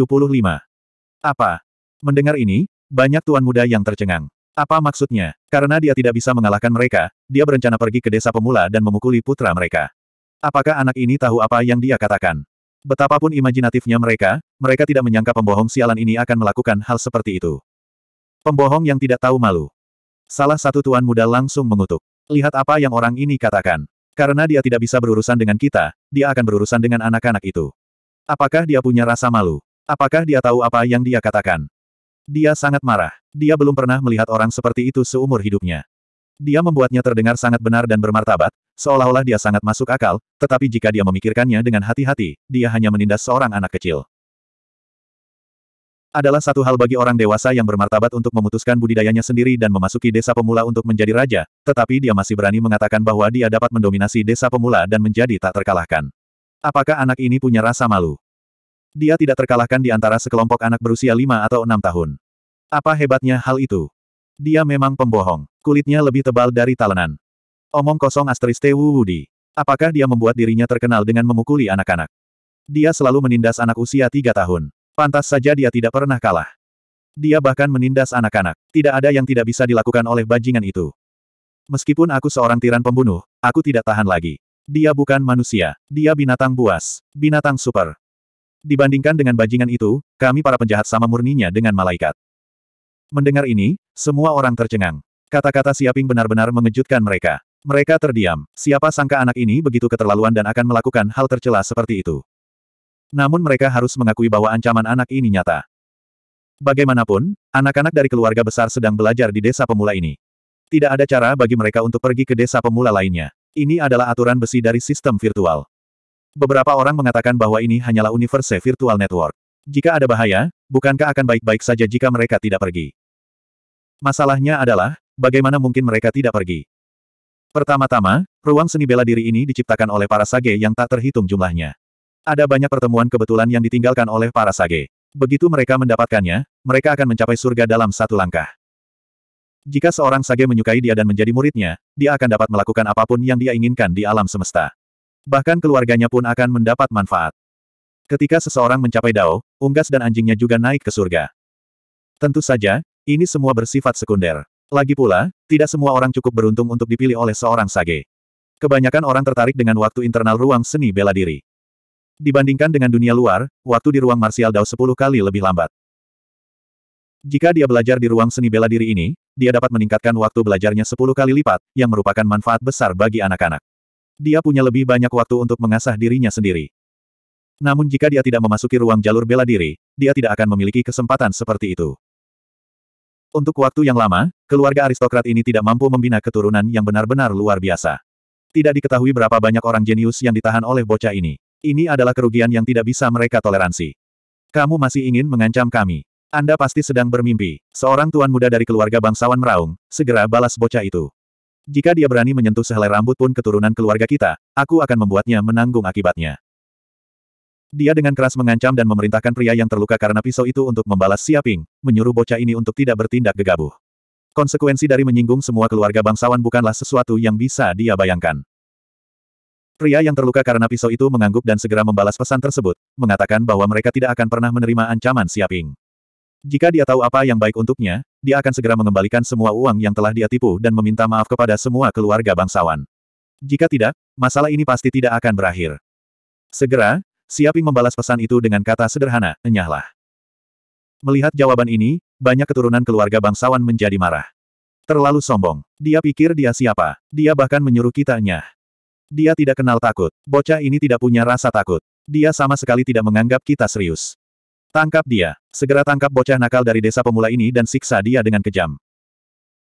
Apa? Mendengar ini, banyak tuan muda yang tercengang. Apa maksudnya? Karena dia tidak bisa mengalahkan mereka, dia berencana pergi ke desa pemula dan memukuli putra mereka. Apakah anak ini tahu apa yang dia katakan? Betapapun imajinatifnya mereka, mereka tidak menyangka pembohong sialan ini akan melakukan hal seperti itu. Pembohong yang tidak tahu malu. Salah satu tuan muda langsung mengutuk. Lihat apa yang orang ini katakan. Karena dia tidak bisa berurusan dengan kita, dia akan berurusan dengan anak-anak itu. Apakah dia punya rasa malu? Apakah dia tahu apa yang dia katakan? Dia sangat marah. Dia belum pernah melihat orang seperti itu seumur hidupnya. Dia membuatnya terdengar sangat benar dan bermartabat, seolah-olah dia sangat masuk akal, tetapi jika dia memikirkannya dengan hati-hati, dia hanya menindas seorang anak kecil adalah satu hal bagi orang dewasa yang bermartabat untuk memutuskan budidayanya sendiri dan memasuki desa pemula untuk menjadi raja, tetapi dia masih berani mengatakan bahwa dia dapat mendominasi desa pemula dan menjadi tak terkalahkan. Apakah anak ini punya rasa malu? Dia tidak terkalahkan di antara sekelompok anak berusia lima atau enam tahun. Apa hebatnya hal itu? Dia memang pembohong. Kulitnya lebih tebal dari talenan. Omong kosong asteris Tewu Wudi. Apakah dia membuat dirinya terkenal dengan memukuli anak-anak? Dia selalu menindas anak usia tiga tahun. Pantas saja dia tidak pernah kalah. Dia bahkan menindas anak-anak. Tidak ada yang tidak bisa dilakukan oleh bajingan itu. Meskipun aku seorang tiran pembunuh, aku tidak tahan lagi. Dia bukan manusia. Dia binatang buas. Binatang super. Dibandingkan dengan bajingan itu, kami para penjahat sama murninya dengan malaikat. Mendengar ini, semua orang tercengang. Kata-kata Siaping benar-benar mengejutkan mereka. Mereka terdiam. Siapa sangka anak ini begitu keterlaluan dan akan melakukan hal tercela seperti itu. Namun mereka harus mengakui bahwa ancaman anak ini nyata. Bagaimanapun, anak-anak dari keluarga besar sedang belajar di desa pemula ini. Tidak ada cara bagi mereka untuk pergi ke desa pemula lainnya. Ini adalah aturan besi dari sistem virtual. Beberapa orang mengatakan bahwa ini hanyalah universe virtual network. Jika ada bahaya, bukankah akan baik-baik saja jika mereka tidak pergi? Masalahnya adalah, bagaimana mungkin mereka tidak pergi? Pertama-tama, ruang seni bela diri ini diciptakan oleh para sage yang tak terhitung jumlahnya. Ada banyak pertemuan kebetulan yang ditinggalkan oleh para sage. Begitu mereka mendapatkannya, mereka akan mencapai surga dalam satu langkah. Jika seorang sage menyukai dia dan menjadi muridnya, dia akan dapat melakukan apapun yang dia inginkan di alam semesta. Bahkan keluarganya pun akan mendapat manfaat. Ketika seseorang mencapai dao, unggas dan anjingnya juga naik ke surga. Tentu saja, ini semua bersifat sekunder. Lagi pula, tidak semua orang cukup beruntung untuk dipilih oleh seorang sage. Kebanyakan orang tertarik dengan waktu internal ruang seni bela diri. Dibandingkan dengan dunia luar, waktu di ruang martial Dao 10 kali lebih lambat. Jika dia belajar di ruang seni bela diri ini, dia dapat meningkatkan waktu belajarnya 10 kali lipat, yang merupakan manfaat besar bagi anak-anak. Dia punya lebih banyak waktu untuk mengasah dirinya sendiri. Namun jika dia tidak memasuki ruang jalur bela diri, dia tidak akan memiliki kesempatan seperti itu. Untuk waktu yang lama, keluarga aristokrat ini tidak mampu membina keturunan yang benar-benar luar biasa. Tidak diketahui berapa banyak orang jenius yang ditahan oleh bocah ini. Ini adalah kerugian yang tidak bisa mereka toleransi. Kamu masih ingin mengancam kami. Anda pasti sedang bermimpi. Seorang tuan muda dari keluarga bangsawan meraung, segera balas bocah itu. Jika dia berani menyentuh sehelai rambut pun keturunan keluarga kita, aku akan membuatnya menanggung akibatnya. Dia dengan keras mengancam dan memerintahkan pria yang terluka karena pisau itu untuk membalas Siaping, menyuruh bocah ini untuk tidak bertindak gegabah. Konsekuensi dari menyinggung semua keluarga bangsawan bukanlah sesuatu yang bisa dia bayangkan. Pria yang terluka karena pisau itu mengangguk dan segera membalas pesan tersebut, mengatakan bahwa mereka tidak akan pernah menerima ancaman Siaping. Jika dia tahu apa yang baik untuknya, dia akan segera mengembalikan semua uang yang telah dia tipu dan meminta maaf kepada semua keluarga bangsawan. Jika tidak, masalah ini pasti tidak akan berakhir. Segera, Siaping membalas pesan itu dengan kata sederhana, enyahlah. Melihat jawaban ini, banyak keturunan keluarga bangsawan menjadi marah. Terlalu sombong. Dia pikir dia siapa. Dia bahkan menyuruh kita kitanya. Dia tidak kenal takut. Bocah ini tidak punya rasa takut. Dia sama sekali tidak menganggap kita serius. Tangkap dia. Segera tangkap bocah nakal dari desa pemula ini dan siksa dia dengan kejam.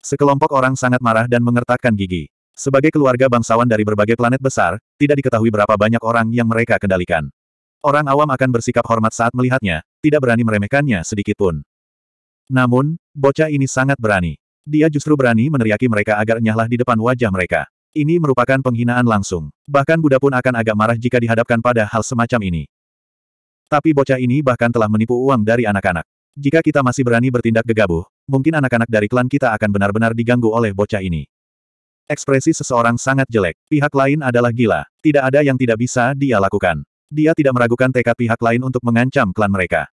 Sekelompok orang sangat marah dan mengertakkan gigi. Sebagai keluarga bangsawan dari berbagai planet besar, tidak diketahui berapa banyak orang yang mereka kendalikan. Orang awam akan bersikap hormat saat melihatnya, tidak berani meremehkannya sedikitpun. Namun, bocah ini sangat berani. Dia justru berani meneriaki mereka agar nyahlah di depan wajah mereka. Ini merupakan penghinaan langsung. Bahkan Buddha pun akan agak marah jika dihadapkan pada hal semacam ini. Tapi bocah ini bahkan telah menipu uang dari anak-anak. Jika kita masih berani bertindak gegabah, mungkin anak-anak dari klan kita akan benar-benar diganggu oleh bocah ini. Ekspresi seseorang sangat jelek. Pihak lain adalah gila. Tidak ada yang tidak bisa dia lakukan. Dia tidak meragukan tekad pihak lain untuk mengancam klan mereka.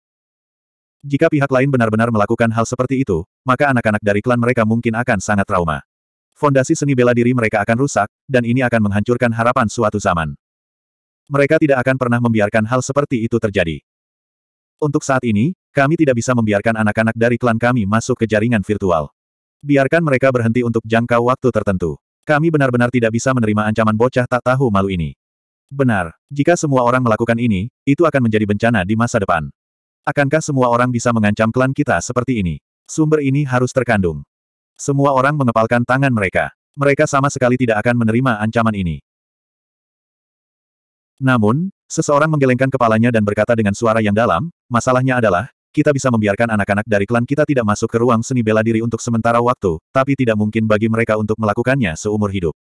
Jika pihak lain benar-benar melakukan hal seperti itu, maka anak-anak dari klan mereka mungkin akan sangat trauma fondasi seni bela diri mereka akan rusak, dan ini akan menghancurkan harapan suatu zaman. Mereka tidak akan pernah membiarkan hal seperti itu terjadi. Untuk saat ini, kami tidak bisa membiarkan anak-anak dari klan kami masuk ke jaringan virtual. Biarkan mereka berhenti untuk jangka waktu tertentu. Kami benar-benar tidak bisa menerima ancaman bocah tak tahu malu ini. Benar, jika semua orang melakukan ini, itu akan menjadi bencana di masa depan. Akankah semua orang bisa mengancam klan kita seperti ini? Sumber ini harus terkandung. Semua orang mengepalkan tangan mereka. Mereka sama sekali tidak akan menerima ancaman ini. Namun, seseorang menggelengkan kepalanya dan berkata dengan suara yang dalam, masalahnya adalah, kita bisa membiarkan anak-anak dari klan kita tidak masuk ke ruang seni bela diri untuk sementara waktu, tapi tidak mungkin bagi mereka untuk melakukannya seumur hidup.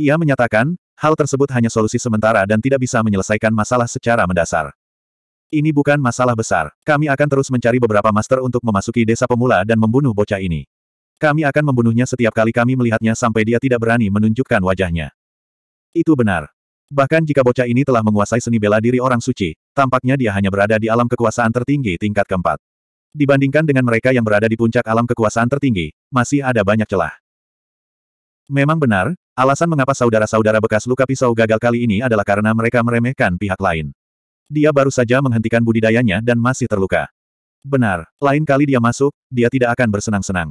Ia menyatakan, hal tersebut hanya solusi sementara dan tidak bisa menyelesaikan masalah secara mendasar. Ini bukan masalah besar. Kami akan terus mencari beberapa master untuk memasuki desa pemula dan membunuh bocah ini. Kami akan membunuhnya setiap kali kami melihatnya sampai dia tidak berani menunjukkan wajahnya. Itu benar. Bahkan jika bocah ini telah menguasai seni bela diri orang suci, tampaknya dia hanya berada di alam kekuasaan tertinggi tingkat keempat. Dibandingkan dengan mereka yang berada di puncak alam kekuasaan tertinggi, masih ada banyak celah. Memang benar, alasan mengapa saudara-saudara bekas luka pisau gagal kali ini adalah karena mereka meremehkan pihak lain. Dia baru saja menghentikan budidayanya dan masih terluka. Benar, lain kali dia masuk, dia tidak akan bersenang-senang.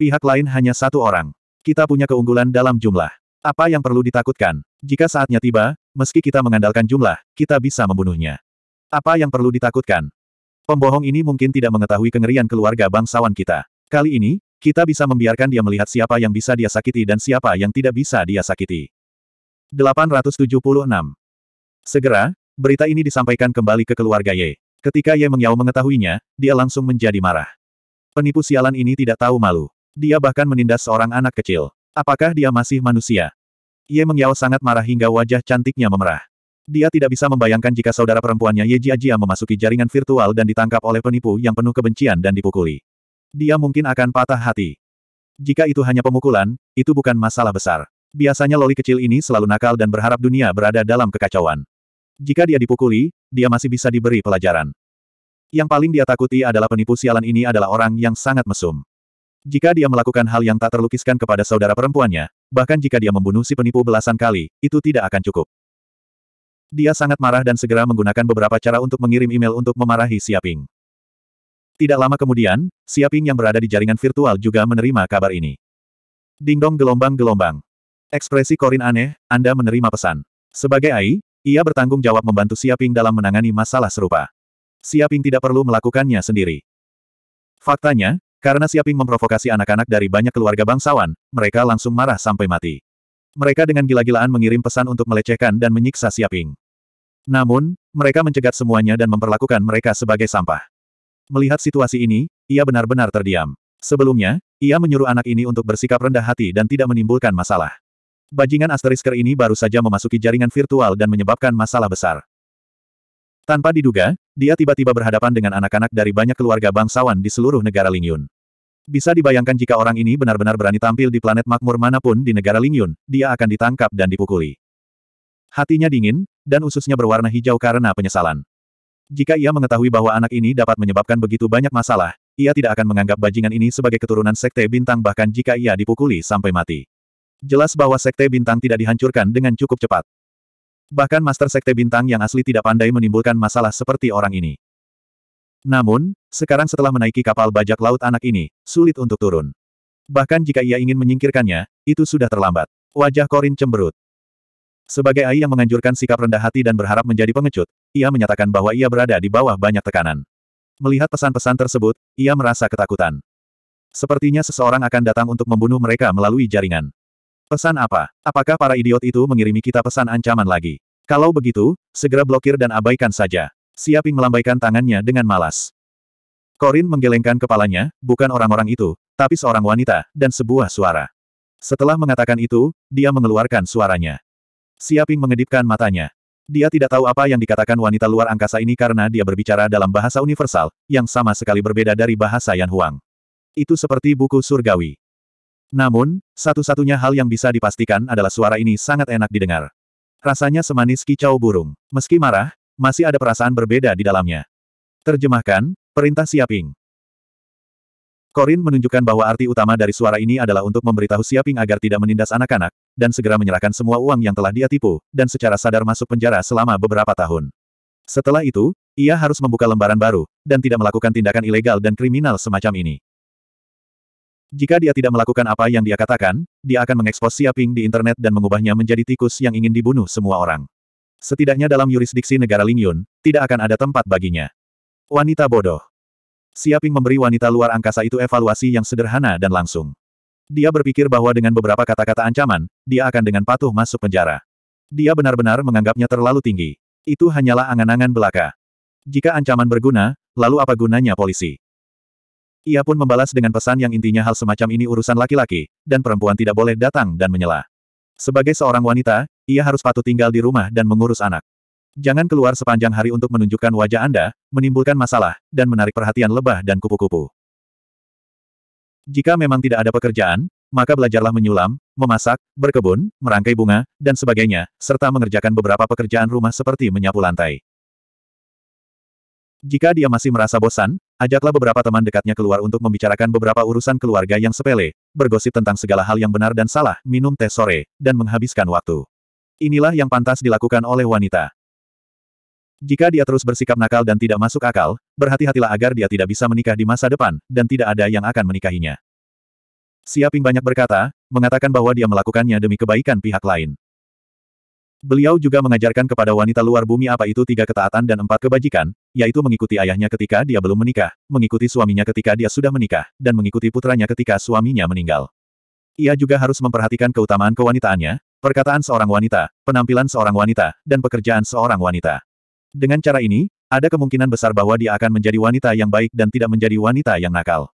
Pihak lain hanya satu orang. Kita punya keunggulan dalam jumlah. Apa yang perlu ditakutkan? Jika saatnya tiba, meski kita mengandalkan jumlah, kita bisa membunuhnya. Apa yang perlu ditakutkan? Pembohong ini mungkin tidak mengetahui kengerian keluarga bangsawan kita. Kali ini, kita bisa membiarkan dia melihat siapa yang bisa dia sakiti dan siapa yang tidak bisa dia sakiti. 876. Segera, berita ini disampaikan kembali ke keluarga Ye. Ketika Ye Mengyao mengetahuinya, dia langsung menjadi marah. Penipu sialan ini tidak tahu malu. Dia bahkan menindas seorang anak kecil. Apakah dia masih manusia? Ye Mengyao sangat marah hingga wajah cantiknya memerah. Dia tidak bisa membayangkan jika saudara perempuannya Ye Jiajia memasuki jaringan virtual dan ditangkap oleh penipu yang penuh kebencian dan dipukuli. Dia mungkin akan patah hati. Jika itu hanya pemukulan, itu bukan masalah besar. Biasanya loli kecil ini selalu nakal dan berharap dunia berada dalam kekacauan. Jika dia dipukuli, dia masih bisa diberi pelajaran. Yang paling dia takuti adalah penipu sialan ini adalah orang yang sangat mesum. Jika dia melakukan hal yang tak terlukiskan kepada saudara perempuannya, bahkan jika dia membunuh si penipu belasan kali, itu tidak akan cukup. Dia sangat marah dan segera menggunakan beberapa cara untuk mengirim email untuk memarahi Siaping. Tidak lama kemudian, Siaping yang berada di jaringan virtual juga menerima kabar ini. Dingdong gelombang-gelombang. Ekspresi Korin aneh, Anda menerima pesan. Sebagai AI, ia bertanggung jawab membantu Siaping dalam menangani masalah serupa. Siaping tidak perlu melakukannya sendiri. Faktanya, karena Siaping memprovokasi anak-anak dari banyak keluarga bangsawan, mereka langsung marah sampai mati. Mereka dengan gila-gilaan mengirim pesan untuk melecehkan dan menyiksa Siaping. Namun, mereka mencegat semuanya dan memperlakukan mereka sebagai sampah. Melihat situasi ini, ia benar-benar terdiam. Sebelumnya, ia menyuruh anak ini untuk bersikap rendah hati dan tidak menimbulkan masalah. Bajingan asterisker ini baru saja memasuki jaringan virtual dan menyebabkan masalah besar. Tanpa diduga, dia tiba-tiba berhadapan dengan anak-anak dari banyak keluarga bangsawan di seluruh negara Lingyun. Bisa dibayangkan jika orang ini benar-benar berani tampil di planet makmur manapun di negara Lingyun, dia akan ditangkap dan dipukuli. Hatinya dingin, dan ususnya berwarna hijau karena penyesalan. Jika ia mengetahui bahwa anak ini dapat menyebabkan begitu banyak masalah, ia tidak akan menganggap bajingan ini sebagai keturunan Sekte Bintang bahkan jika ia dipukuli sampai mati. Jelas bahwa Sekte Bintang tidak dihancurkan dengan cukup cepat. Bahkan Master Sekte Bintang yang asli tidak pandai menimbulkan masalah seperti orang ini. Namun, sekarang setelah menaiki kapal bajak laut anak ini, sulit untuk turun. Bahkan jika ia ingin menyingkirkannya, itu sudah terlambat. Wajah Korin cemberut. Sebagai Ai yang menganjurkan sikap rendah hati dan berharap menjadi pengecut, ia menyatakan bahwa ia berada di bawah banyak tekanan. Melihat pesan-pesan tersebut, ia merasa ketakutan. Sepertinya seseorang akan datang untuk membunuh mereka melalui jaringan. Pesan apa? Apakah para idiot itu mengirimi kita pesan ancaman lagi? Kalau begitu, segera blokir dan abaikan saja. Siaping melambaikan tangannya dengan malas. Korin menggelengkan kepalanya, bukan orang-orang itu, tapi seorang wanita, dan sebuah suara. Setelah mengatakan itu, dia mengeluarkan suaranya. Siaping mengedipkan matanya. Dia tidak tahu apa yang dikatakan wanita luar angkasa ini karena dia berbicara dalam bahasa universal, yang sama sekali berbeda dari bahasa Yan Huang. Itu seperti buku surgawi. Namun, satu-satunya hal yang bisa dipastikan adalah suara ini sangat enak didengar. Rasanya semanis kicau burung. Meski marah, masih ada perasaan berbeda di dalamnya. Terjemahkan, perintah Siaping. Korin menunjukkan bahwa arti utama dari suara ini adalah untuk memberitahu Siaping agar tidak menindas anak-anak, dan segera menyerahkan semua uang yang telah dia tipu, dan secara sadar masuk penjara selama beberapa tahun. Setelah itu, ia harus membuka lembaran baru, dan tidak melakukan tindakan ilegal dan kriminal semacam ini. Jika dia tidak melakukan apa yang dia katakan, dia akan mengekspos Siaping di internet dan mengubahnya menjadi tikus yang ingin dibunuh semua orang. Setidaknya dalam yurisdiksi negara Lingyun, tidak akan ada tempat baginya. Wanita bodoh. Siaping memberi wanita luar angkasa itu evaluasi yang sederhana dan langsung. Dia berpikir bahwa dengan beberapa kata-kata ancaman, dia akan dengan patuh masuk penjara. Dia benar-benar menganggapnya terlalu tinggi. Itu hanyalah angan-angan belaka. Jika ancaman berguna, lalu apa gunanya polisi? Ia pun membalas dengan pesan yang intinya hal semacam ini urusan laki-laki, dan perempuan tidak boleh datang dan menyela. Sebagai seorang wanita, ia harus patuh tinggal di rumah dan mengurus anak. Jangan keluar sepanjang hari untuk menunjukkan wajah Anda, menimbulkan masalah, dan menarik perhatian lebah dan kupu-kupu. Jika memang tidak ada pekerjaan, maka belajarlah menyulam, memasak, berkebun, merangkai bunga, dan sebagainya, serta mengerjakan beberapa pekerjaan rumah seperti menyapu lantai. Jika dia masih merasa bosan, Ajaklah beberapa teman dekatnya keluar untuk membicarakan beberapa urusan keluarga yang sepele, bergosip tentang segala hal yang benar dan salah, minum teh sore, dan menghabiskan waktu. Inilah yang pantas dilakukan oleh wanita. Jika dia terus bersikap nakal dan tidak masuk akal, berhati-hatilah agar dia tidak bisa menikah di masa depan, dan tidak ada yang akan menikahinya. Siaping banyak berkata, mengatakan bahwa dia melakukannya demi kebaikan pihak lain. Beliau juga mengajarkan kepada wanita luar bumi apa itu tiga ketaatan dan empat kebajikan, yaitu mengikuti ayahnya ketika dia belum menikah, mengikuti suaminya ketika dia sudah menikah, dan mengikuti putranya ketika suaminya meninggal. Ia juga harus memperhatikan keutamaan kewanitaannya, perkataan seorang wanita, penampilan seorang wanita, dan pekerjaan seorang wanita. Dengan cara ini, ada kemungkinan besar bahwa dia akan menjadi wanita yang baik dan tidak menjadi wanita yang nakal.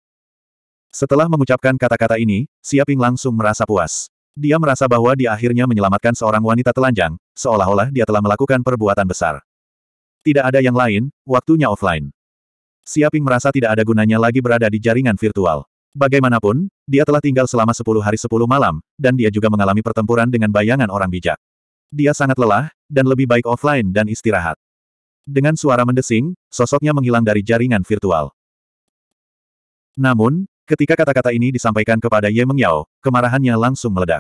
Setelah mengucapkan kata-kata ini, Siaping langsung merasa puas. Dia merasa bahwa dia akhirnya menyelamatkan seorang wanita telanjang, seolah-olah dia telah melakukan perbuatan besar. Tidak ada yang lain, waktunya offline. Siaping merasa tidak ada gunanya lagi berada di jaringan virtual. Bagaimanapun, dia telah tinggal selama 10 hari 10 malam, dan dia juga mengalami pertempuran dengan bayangan orang bijak. Dia sangat lelah, dan lebih baik offline dan istirahat. Dengan suara mendesing, sosoknya menghilang dari jaringan virtual. Namun, Ketika kata-kata ini disampaikan kepada Ye Mengyao, kemarahannya langsung meledak.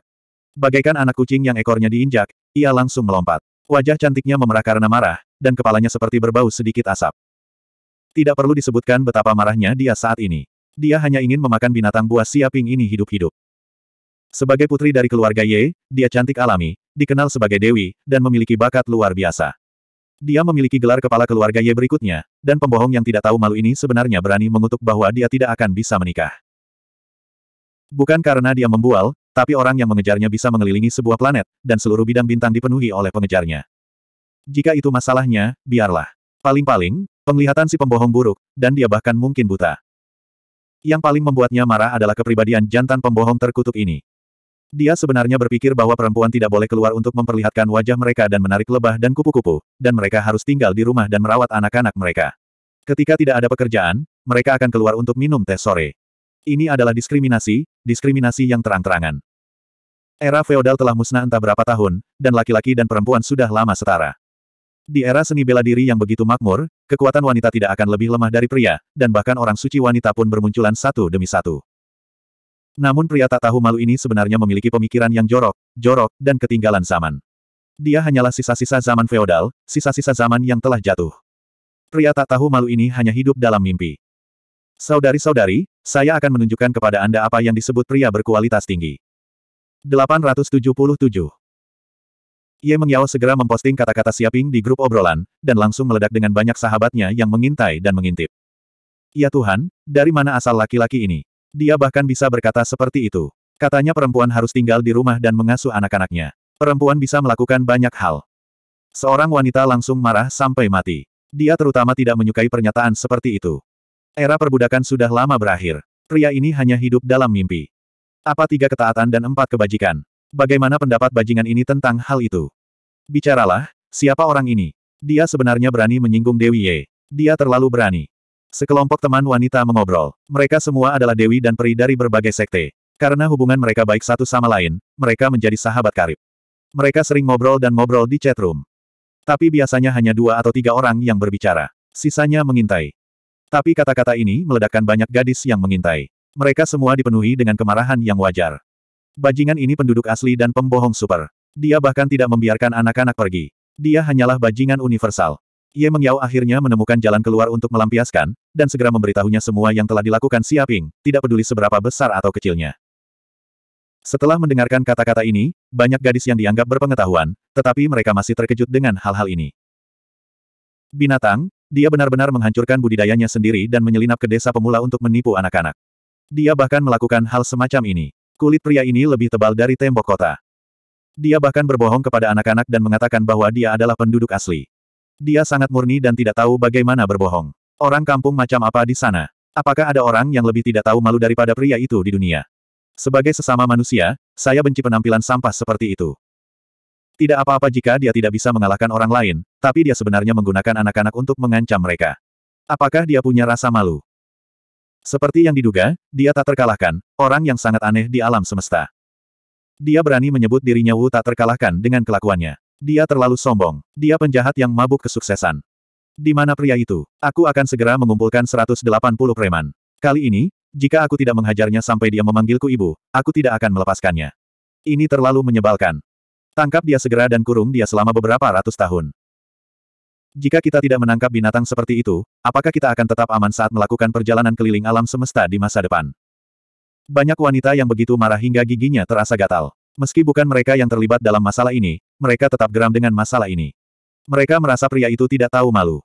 Bagaikan anak kucing yang ekornya diinjak, ia langsung melompat. Wajah cantiknya memerah karena marah, dan kepalanya seperti berbau sedikit asap. Tidak perlu disebutkan betapa marahnya dia saat ini. Dia hanya ingin memakan binatang buas siaping ini hidup-hidup. Sebagai putri dari keluarga Ye, dia cantik alami, dikenal sebagai Dewi, dan memiliki bakat luar biasa. Dia memiliki gelar kepala keluarga Ye berikutnya, dan pembohong yang tidak tahu malu ini sebenarnya berani mengutuk bahwa dia tidak akan bisa menikah. Bukan karena dia membual, tapi orang yang mengejarnya bisa mengelilingi sebuah planet, dan seluruh bidang bintang dipenuhi oleh pengejarnya. Jika itu masalahnya, biarlah. Paling-paling, penglihatan si pembohong buruk, dan dia bahkan mungkin buta. Yang paling membuatnya marah adalah kepribadian jantan pembohong terkutuk ini. Dia sebenarnya berpikir bahwa perempuan tidak boleh keluar untuk memperlihatkan wajah mereka dan menarik lebah dan kupu-kupu, dan mereka harus tinggal di rumah dan merawat anak-anak mereka. Ketika tidak ada pekerjaan, mereka akan keluar untuk minum teh sore. Ini adalah diskriminasi, diskriminasi yang terang-terangan. Era feodal telah musnah entah berapa tahun, dan laki-laki dan perempuan sudah lama setara. Di era seni bela diri yang begitu makmur, kekuatan wanita tidak akan lebih lemah dari pria, dan bahkan orang suci wanita pun bermunculan satu demi satu. Namun pria tak tahu malu ini sebenarnya memiliki pemikiran yang jorok, jorok, dan ketinggalan zaman. Dia hanyalah sisa-sisa zaman feodal, sisa-sisa zaman yang telah jatuh. Pria tak tahu malu ini hanya hidup dalam mimpi. Saudari-saudari, saya akan menunjukkan kepada Anda apa yang disebut pria berkualitas tinggi. 877 Ye Mengyao segera memposting kata-kata Siaping di grup obrolan, dan langsung meledak dengan banyak sahabatnya yang mengintai dan mengintip. Ya Tuhan, dari mana asal laki-laki ini? Dia bahkan bisa berkata seperti itu. Katanya perempuan harus tinggal di rumah dan mengasuh anak-anaknya. Perempuan bisa melakukan banyak hal. Seorang wanita langsung marah sampai mati. Dia terutama tidak menyukai pernyataan seperti itu. Era perbudakan sudah lama berakhir. Pria ini hanya hidup dalam mimpi. Apa tiga ketaatan dan empat kebajikan? Bagaimana pendapat bajingan ini tentang hal itu? Bicaralah, siapa orang ini? Dia sebenarnya berani menyinggung Dewi Ye. Dia terlalu berani. Sekelompok teman wanita mengobrol. Mereka semua adalah dewi dan peri dari berbagai sekte. Karena hubungan mereka baik satu sama lain, mereka menjadi sahabat karib. Mereka sering ngobrol dan ngobrol di chat room. Tapi biasanya hanya dua atau tiga orang yang berbicara. Sisanya mengintai. Tapi kata-kata ini meledakkan banyak gadis yang mengintai. Mereka semua dipenuhi dengan kemarahan yang wajar. Bajingan ini penduduk asli dan pembohong super. Dia bahkan tidak membiarkan anak-anak pergi. Dia hanyalah bajingan universal. Ye Mengyao akhirnya menemukan jalan keluar untuk melampiaskan, dan segera memberitahunya semua yang telah dilakukan Siaping, tidak peduli seberapa besar atau kecilnya. Setelah mendengarkan kata-kata ini, banyak gadis yang dianggap berpengetahuan, tetapi mereka masih terkejut dengan hal-hal ini. Binatang, dia benar-benar menghancurkan budidayanya sendiri dan menyelinap ke desa pemula untuk menipu anak-anak. Dia bahkan melakukan hal semacam ini. Kulit pria ini lebih tebal dari tembok kota. Dia bahkan berbohong kepada anak-anak dan mengatakan bahwa dia adalah penduduk asli. Dia sangat murni dan tidak tahu bagaimana berbohong. Orang kampung macam apa di sana? Apakah ada orang yang lebih tidak tahu malu daripada pria itu di dunia? Sebagai sesama manusia, saya benci penampilan sampah seperti itu. Tidak apa-apa jika dia tidak bisa mengalahkan orang lain, tapi dia sebenarnya menggunakan anak-anak untuk mengancam mereka. Apakah dia punya rasa malu? Seperti yang diduga, dia tak terkalahkan, orang yang sangat aneh di alam semesta. Dia berani menyebut dirinya Wu tak terkalahkan dengan kelakuannya. Dia terlalu sombong. Dia penjahat yang mabuk kesuksesan. Di mana pria itu? Aku akan segera mengumpulkan 180 preman. Kali ini, jika aku tidak menghajarnya sampai dia memanggilku ibu, aku tidak akan melepaskannya. Ini terlalu menyebalkan. Tangkap dia segera dan kurung dia selama beberapa ratus tahun. Jika kita tidak menangkap binatang seperti itu, apakah kita akan tetap aman saat melakukan perjalanan keliling alam semesta di masa depan? Banyak wanita yang begitu marah hingga giginya terasa gatal. Meski bukan mereka yang terlibat dalam masalah ini, mereka tetap geram dengan masalah ini. Mereka merasa pria itu tidak tahu malu.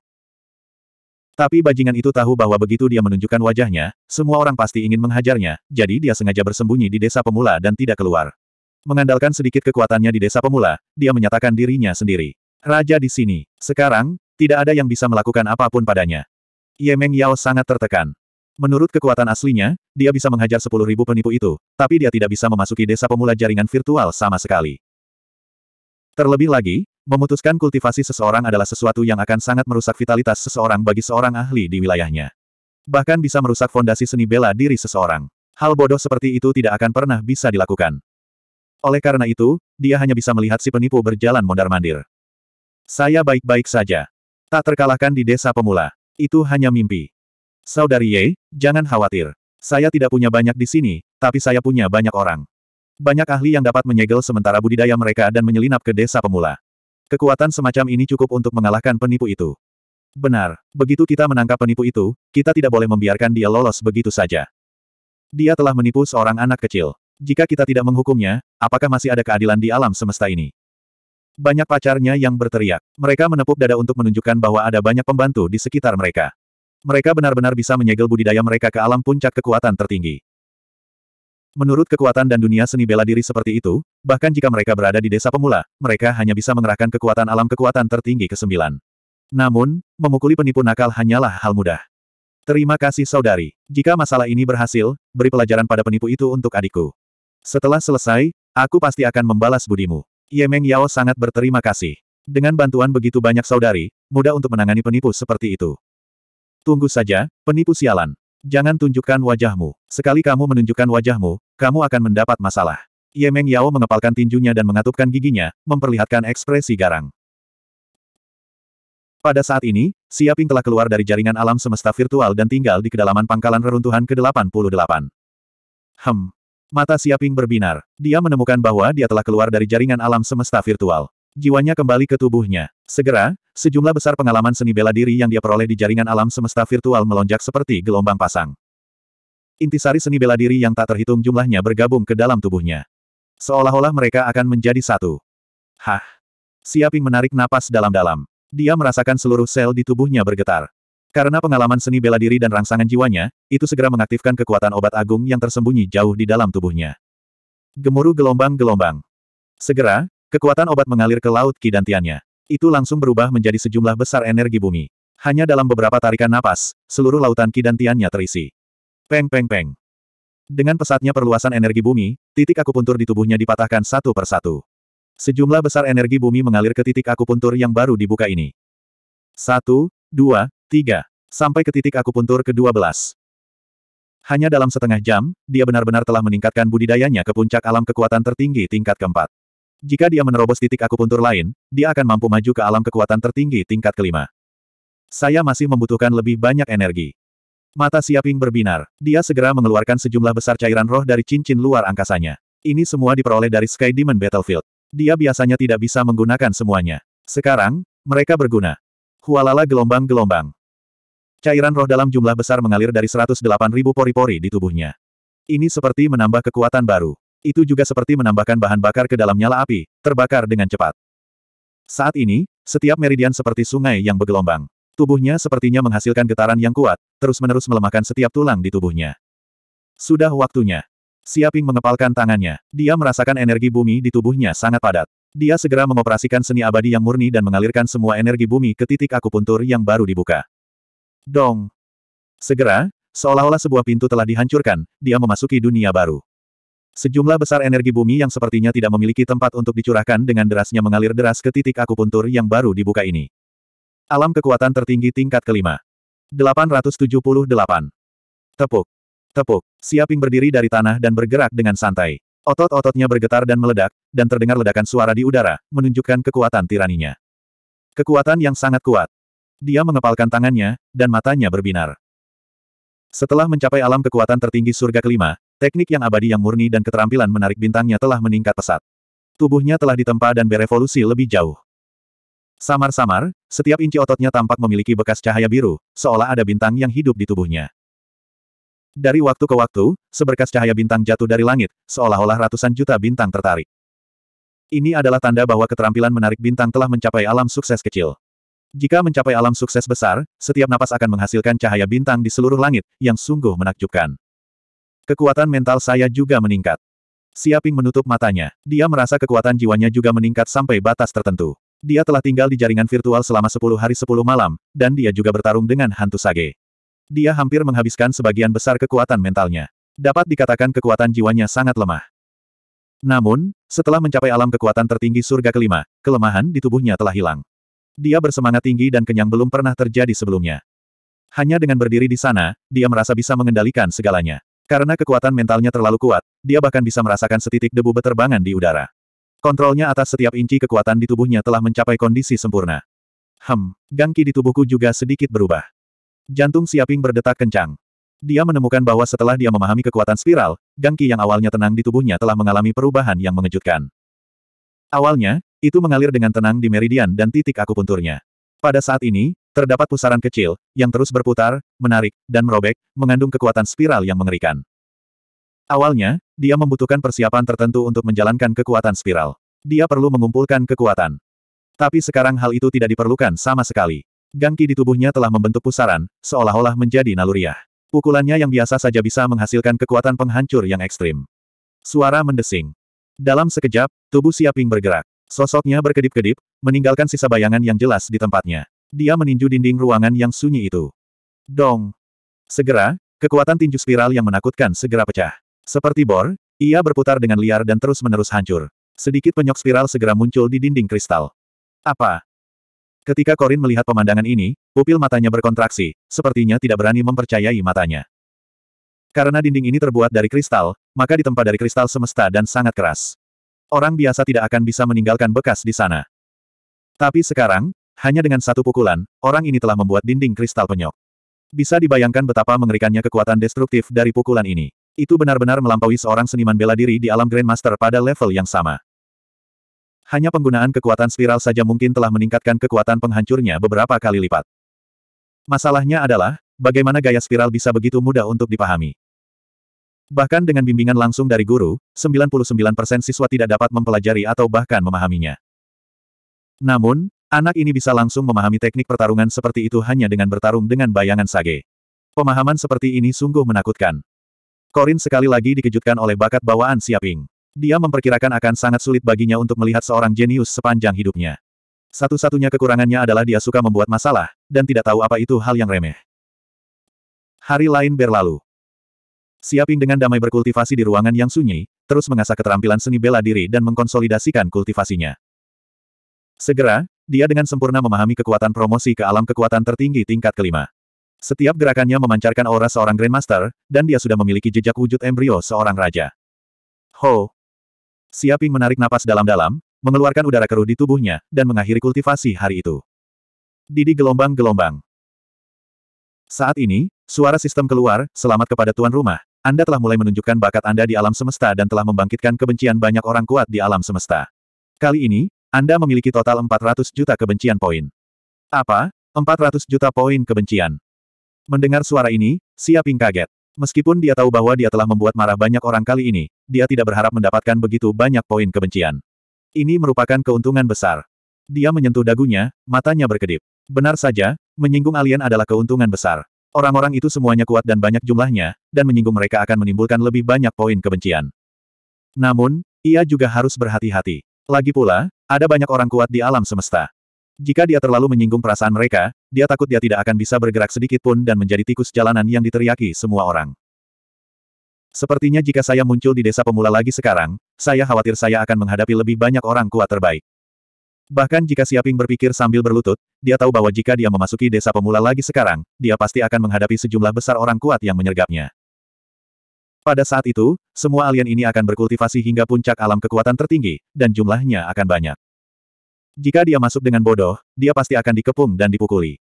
Tapi bajingan itu tahu bahwa begitu dia menunjukkan wajahnya, semua orang pasti ingin menghajarnya, jadi dia sengaja bersembunyi di desa pemula dan tidak keluar. Mengandalkan sedikit kekuatannya di desa pemula, dia menyatakan dirinya sendiri. Raja di sini. Sekarang, tidak ada yang bisa melakukan apapun padanya. Ye Yao sangat tertekan. Menurut kekuatan aslinya, dia bisa menghajar sepuluh ribu penipu itu, tapi dia tidak bisa memasuki desa pemula jaringan virtual sama sekali. Terlebih lagi, memutuskan kultivasi seseorang adalah sesuatu yang akan sangat merusak vitalitas seseorang bagi seorang ahli di wilayahnya. Bahkan bisa merusak fondasi seni bela diri seseorang. Hal bodoh seperti itu tidak akan pernah bisa dilakukan. Oleh karena itu, dia hanya bisa melihat si penipu berjalan mondar-mandir. Saya baik-baik saja. Tak terkalahkan di desa pemula. Itu hanya mimpi. Saudari Ye, jangan khawatir. Saya tidak punya banyak di sini, tapi saya punya banyak orang. Banyak ahli yang dapat menyegel sementara budidaya mereka dan menyelinap ke desa pemula. Kekuatan semacam ini cukup untuk mengalahkan penipu itu. Benar, begitu kita menangkap penipu itu, kita tidak boleh membiarkan dia lolos begitu saja. Dia telah menipu seorang anak kecil. Jika kita tidak menghukumnya, apakah masih ada keadilan di alam semesta ini? Banyak pacarnya yang berteriak. Mereka menepuk dada untuk menunjukkan bahwa ada banyak pembantu di sekitar mereka. Mereka benar-benar bisa menyegel budidaya mereka ke alam puncak kekuatan tertinggi. Menurut kekuatan dan dunia seni bela diri seperti itu, bahkan jika mereka berada di desa pemula, mereka hanya bisa mengerahkan kekuatan alam kekuatan tertinggi ke-9. Namun, memukuli penipu nakal hanyalah hal mudah. Terima kasih saudari. Jika masalah ini berhasil, beri pelajaran pada penipu itu untuk adikku. Setelah selesai, aku pasti akan membalas budimu. Yemeng Yao sangat berterima kasih. Dengan bantuan begitu banyak saudari, mudah untuk menangani penipu seperti itu. Tunggu saja, penipu sialan. Jangan tunjukkan wajahmu. Sekali kamu menunjukkan wajahmu, kamu akan mendapat masalah. Meng Yao mengepalkan tinjunya dan mengatupkan giginya, memperlihatkan ekspresi garang. Pada saat ini, Siaping telah keluar dari jaringan alam semesta virtual dan tinggal di kedalaman pangkalan reruntuhan ke-88. Hem. Mata Siaping berbinar. Dia menemukan bahwa dia telah keluar dari jaringan alam semesta virtual. Jiwanya kembali ke tubuhnya. Segera, sejumlah besar pengalaman seni bela diri yang dia peroleh di jaringan alam semesta virtual melonjak seperti gelombang pasang. Intisari seni bela diri yang tak terhitung jumlahnya bergabung ke dalam tubuhnya. Seolah-olah mereka akan menjadi satu. Hah! Siaping menarik napas dalam-dalam. Dia merasakan seluruh sel di tubuhnya bergetar. Karena pengalaman seni bela diri dan rangsangan jiwanya, itu segera mengaktifkan kekuatan obat agung yang tersembunyi jauh di dalam tubuhnya. Gemuruh gelombang-gelombang. Segera, Kekuatan obat mengalir ke laut kidantiannya. Itu langsung berubah menjadi sejumlah besar energi bumi. Hanya dalam beberapa tarikan napas, seluruh lautan kidantiannya terisi. Peng peng peng. Dengan pesatnya perluasan energi bumi, titik akupuntur di tubuhnya dipatahkan satu persatu. Sejumlah besar energi bumi mengalir ke titik akupuntur yang baru dibuka ini. Satu, dua, tiga, sampai ke titik akupuntur ke-12. Hanya dalam setengah jam, dia benar-benar telah meningkatkan budidayanya ke puncak alam kekuatan tertinggi tingkat keempat. Jika dia menerobos titik akupuntur lain, dia akan mampu maju ke alam kekuatan tertinggi tingkat kelima. Saya masih membutuhkan lebih banyak energi. Mata Siaping berbinar. Dia segera mengeluarkan sejumlah besar cairan roh dari cincin luar angkasanya. Ini semua diperoleh dari Sky Demon Battlefield. Dia biasanya tidak bisa menggunakan semuanya. Sekarang, mereka berguna. Hualala gelombang-gelombang. Cairan roh dalam jumlah besar mengalir dari 108.000 pori-pori di tubuhnya. Ini seperti menambah kekuatan baru. Itu juga seperti menambahkan bahan bakar ke dalam nyala api, terbakar dengan cepat. Saat ini, setiap meridian seperti sungai yang bergelombang. Tubuhnya sepertinya menghasilkan getaran yang kuat, terus-menerus melemahkan setiap tulang di tubuhnya. Sudah waktunya. Siaping mengepalkan tangannya. Dia merasakan energi bumi di tubuhnya sangat padat. Dia segera mengoperasikan seni abadi yang murni dan mengalirkan semua energi bumi ke titik akupuntur yang baru dibuka. Dong. Segera, seolah-olah sebuah pintu telah dihancurkan, dia memasuki dunia baru. Sejumlah besar energi bumi yang sepertinya tidak memiliki tempat untuk dicurahkan dengan derasnya mengalir deras ke titik akupuntur yang baru dibuka ini. Alam kekuatan tertinggi tingkat kelima. 878. Tepuk. Tepuk. Siaping berdiri dari tanah dan bergerak dengan santai. Otot-ototnya bergetar dan meledak, dan terdengar ledakan suara di udara, menunjukkan kekuatan tiraninya. Kekuatan yang sangat kuat. Dia mengepalkan tangannya, dan matanya berbinar. Setelah mencapai alam kekuatan tertinggi surga kelima, Teknik yang abadi yang murni dan keterampilan menarik bintangnya telah meningkat pesat. Tubuhnya telah ditempa dan berevolusi lebih jauh. Samar-samar, setiap inci ototnya tampak memiliki bekas cahaya biru, seolah ada bintang yang hidup di tubuhnya. Dari waktu ke waktu, seberkas cahaya bintang jatuh dari langit, seolah-olah ratusan juta bintang tertarik. Ini adalah tanda bahwa keterampilan menarik bintang telah mencapai alam sukses kecil. Jika mencapai alam sukses besar, setiap napas akan menghasilkan cahaya bintang di seluruh langit, yang sungguh menakjubkan. Kekuatan mental saya juga meningkat. Siaping menutup matanya. Dia merasa kekuatan jiwanya juga meningkat sampai batas tertentu. Dia telah tinggal di jaringan virtual selama 10 hari 10 malam, dan dia juga bertarung dengan hantu sage. Dia hampir menghabiskan sebagian besar kekuatan mentalnya. Dapat dikatakan kekuatan jiwanya sangat lemah. Namun, setelah mencapai alam kekuatan tertinggi surga kelima, kelemahan di tubuhnya telah hilang. Dia bersemangat tinggi dan kenyang belum pernah terjadi sebelumnya. Hanya dengan berdiri di sana, dia merasa bisa mengendalikan segalanya. Karena kekuatan mentalnya terlalu kuat, dia bahkan bisa merasakan setitik debu beterbangan di udara. Kontrolnya atas setiap inci kekuatan di tubuhnya telah mencapai kondisi sempurna. Hem, gangki di tubuhku juga sedikit berubah. Jantung Siaping berdetak kencang. Dia menemukan bahwa setelah dia memahami kekuatan spiral, gangki yang awalnya tenang di tubuhnya telah mengalami perubahan yang mengejutkan. Awalnya, itu mengalir dengan tenang di meridian dan titik akupunturnya. Pada saat ini, Terdapat pusaran kecil, yang terus berputar, menarik, dan merobek, mengandung kekuatan spiral yang mengerikan. Awalnya, dia membutuhkan persiapan tertentu untuk menjalankan kekuatan spiral. Dia perlu mengumpulkan kekuatan. Tapi sekarang hal itu tidak diperlukan sama sekali. Gangki di tubuhnya telah membentuk pusaran, seolah-olah menjadi naluriah. Pukulannya yang biasa saja bisa menghasilkan kekuatan penghancur yang ekstrim. Suara mendesing. Dalam sekejap, tubuh Siaping bergerak. Sosoknya berkedip-kedip, meninggalkan sisa bayangan yang jelas di tempatnya. Dia meninju dinding ruangan yang sunyi itu. Dong! Segera, kekuatan tinju spiral yang menakutkan segera pecah. Seperti bor, ia berputar dengan liar dan terus-menerus hancur. Sedikit penyok spiral segera muncul di dinding kristal. Apa? Ketika Korin melihat pemandangan ini, pupil matanya berkontraksi, sepertinya tidak berani mempercayai matanya. Karena dinding ini terbuat dari kristal, maka ditempa dari kristal semesta dan sangat keras. Orang biasa tidak akan bisa meninggalkan bekas di sana. Tapi sekarang, hanya dengan satu pukulan, orang ini telah membuat dinding kristal penyok. Bisa dibayangkan betapa mengerikannya kekuatan destruktif dari pukulan ini. Itu benar-benar melampaui seorang seniman bela diri di alam Grandmaster pada level yang sama. Hanya penggunaan kekuatan spiral saja mungkin telah meningkatkan kekuatan penghancurnya beberapa kali lipat. Masalahnya adalah, bagaimana gaya spiral bisa begitu mudah untuk dipahami. Bahkan dengan bimbingan langsung dari guru, 99% siswa tidak dapat mempelajari atau bahkan memahaminya. Namun, Anak ini bisa langsung memahami teknik pertarungan seperti itu hanya dengan bertarung dengan bayangan Sage. Pemahaman seperti ini sungguh menakutkan. Korin sekali lagi dikejutkan oleh bakat bawaan Siaping. Dia memperkirakan akan sangat sulit baginya untuk melihat seorang jenius sepanjang hidupnya. Satu-satunya kekurangannya adalah dia suka membuat masalah, dan tidak tahu apa itu hal yang remeh. Hari lain berlalu. Siaping dengan damai berkultivasi di ruangan yang sunyi, terus mengasah keterampilan seni bela diri dan mengkonsolidasikan kultivasinya. Segera, dia dengan sempurna memahami kekuatan promosi ke alam kekuatan tertinggi tingkat kelima. Setiap gerakannya memancarkan aura seorang Grandmaster, dan dia sudah memiliki jejak wujud embrio seorang raja. Ho! Siaping menarik napas dalam-dalam, mengeluarkan udara keruh di tubuhnya, dan mengakhiri kultivasi hari itu. Didi gelombang-gelombang. Saat ini, suara sistem keluar, selamat kepada tuan rumah, Anda telah mulai menunjukkan bakat Anda di alam semesta dan telah membangkitkan kebencian banyak orang kuat di alam semesta. Kali ini, anda memiliki total 400 juta kebencian poin. Apa? 400 juta poin kebencian. Mendengar suara ini, Xia Ping kaget. Meskipun dia tahu bahwa dia telah membuat marah banyak orang kali ini, dia tidak berharap mendapatkan begitu banyak poin kebencian. Ini merupakan keuntungan besar. Dia menyentuh dagunya, matanya berkedip. Benar saja, menyinggung alien adalah keuntungan besar. Orang-orang itu semuanya kuat dan banyak jumlahnya, dan menyinggung mereka akan menimbulkan lebih banyak poin kebencian. Namun, ia juga harus berhati-hati. Lagi pula, ada banyak orang kuat di alam semesta. Jika dia terlalu menyinggung perasaan mereka, dia takut dia tidak akan bisa bergerak sedikit pun dan menjadi tikus jalanan yang diteriaki semua orang. Sepertinya jika saya muncul di desa pemula lagi sekarang, saya khawatir saya akan menghadapi lebih banyak orang kuat terbaik. Bahkan jika Siaping berpikir sambil berlutut, dia tahu bahwa jika dia memasuki desa pemula lagi sekarang, dia pasti akan menghadapi sejumlah besar orang kuat yang menyergapnya. Pada saat itu, semua alien ini akan berkultivasi hingga puncak alam kekuatan tertinggi, dan jumlahnya akan banyak. Jika dia masuk dengan bodoh, dia pasti akan dikepung dan dipukuli.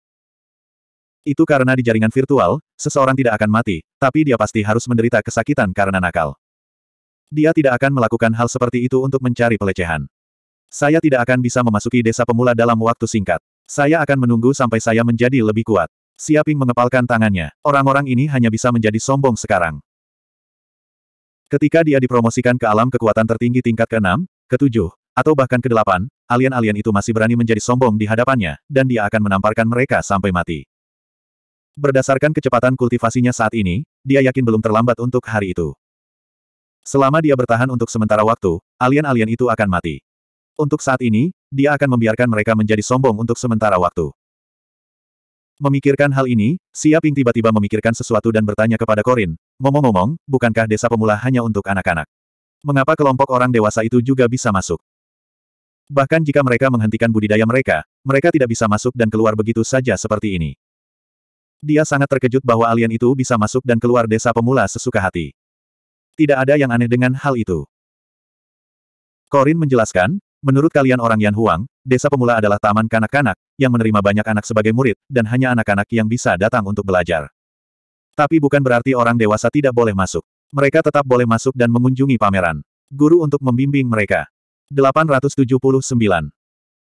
Itu karena di jaringan virtual, seseorang tidak akan mati, tapi dia pasti harus menderita kesakitan karena nakal. Dia tidak akan melakukan hal seperti itu untuk mencari pelecehan. Saya tidak akan bisa memasuki desa pemula dalam waktu singkat. Saya akan menunggu sampai saya menjadi lebih kuat. Siaping mengepalkan tangannya. Orang-orang ini hanya bisa menjadi sombong sekarang. Ketika dia dipromosikan ke alam kekuatan tertinggi tingkat ke-6, ke-7, atau bahkan ke-8, alien-alien itu masih berani menjadi sombong di hadapannya, dan dia akan menamparkan mereka sampai mati. Berdasarkan kecepatan kultivasinya saat ini, dia yakin belum terlambat untuk hari itu. Selama dia bertahan untuk sementara waktu, alien-alien itu akan mati. Untuk saat ini, dia akan membiarkan mereka menjadi sombong untuk sementara waktu. Memikirkan hal ini, Siaping tiba-tiba memikirkan sesuatu dan bertanya kepada Korin, ngomong-ngomong, bukankah desa pemula hanya untuk anak-anak? Mengapa kelompok orang dewasa itu juga bisa masuk? Bahkan jika mereka menghentikan budidaya mereka, mereka tidak bisa masuk dan keluar begitu saja seperti ini. Dia sangat terkejut bahwa alien itu bisa masuk dan keluar desa pemula sesuka hati. Tidak ada yang aneh dengan hal itu. Korin menjelaskan, Menurut kalian orang Yan Huang, desa pemula adalah taman kanak-kanak, yang menerima banyak anak sebagai murid, dan hanya anak-anak yang bisa datang untuk belajar. Tapi bukan berarti orang dewasa tidak boleh masuk. Mereka tetap boleh masuk dan mengunjungi pameran. Guru untuk membimbing mereka. 879.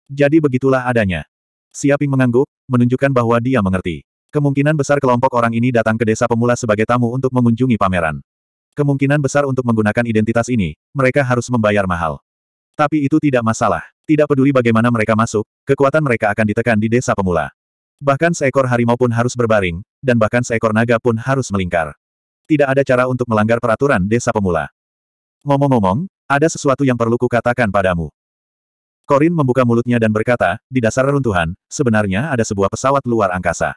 Jadi begitulah adanya. Siaping mengangguk, menunjukkan bahwa dia mengerti. Kemungkinan besar kelompok orang ini datang ke desa pemula sebagai tamu untuk mengunjungi pameran. Kemungkinan besar untuk menggunakan identitas ini, mereka harus membayar mahal. Tapi itu tidak masalah. Tidak peduli bagaimana mereka masuk, kekuatan mereka akan ditekan di desa pemula. Bahkan seekor harimau pun harus berbaring, dan bahkan seekor naga pun harus melingkar. Tidak ada cara untuk melanggar peraturan desa pemula. Ngomong-ngomong, ada sesuatu yang perlu kukatakan padamu. Korin membuka mulutnya dan berkata, di dasar reruntuhan, sebenarnya ada sebuah pesawat luar angkasa.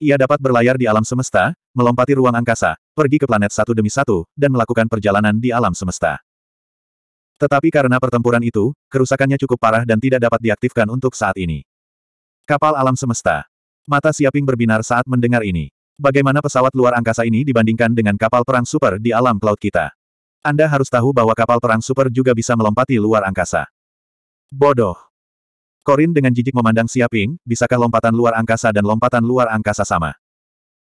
Ia dapat berlayar di alam semesta, melompati ruang angkasa, pergi ke planet satu demi satu, dan melakukan perjalanan di alam semesta. Tetapi karena pertempuran itu, kerusakannya cukup parah dan tidak dapat diaktifkan untuk saat ini. Kapal alam semesta. Mata Siaping berbinar saat mendengar ini. Bagaimana pesawat luar angkasa ini dibandingkan dengan kapal perang super di alam laut kita? Anda harus tahu bahwa kapal perang super juga bisa melompati luar angkasa. Bodoh. Korin dengan jijik memandang Siaping, bisakah lompatan luar angkasa dan lompatan luar angkasa sama?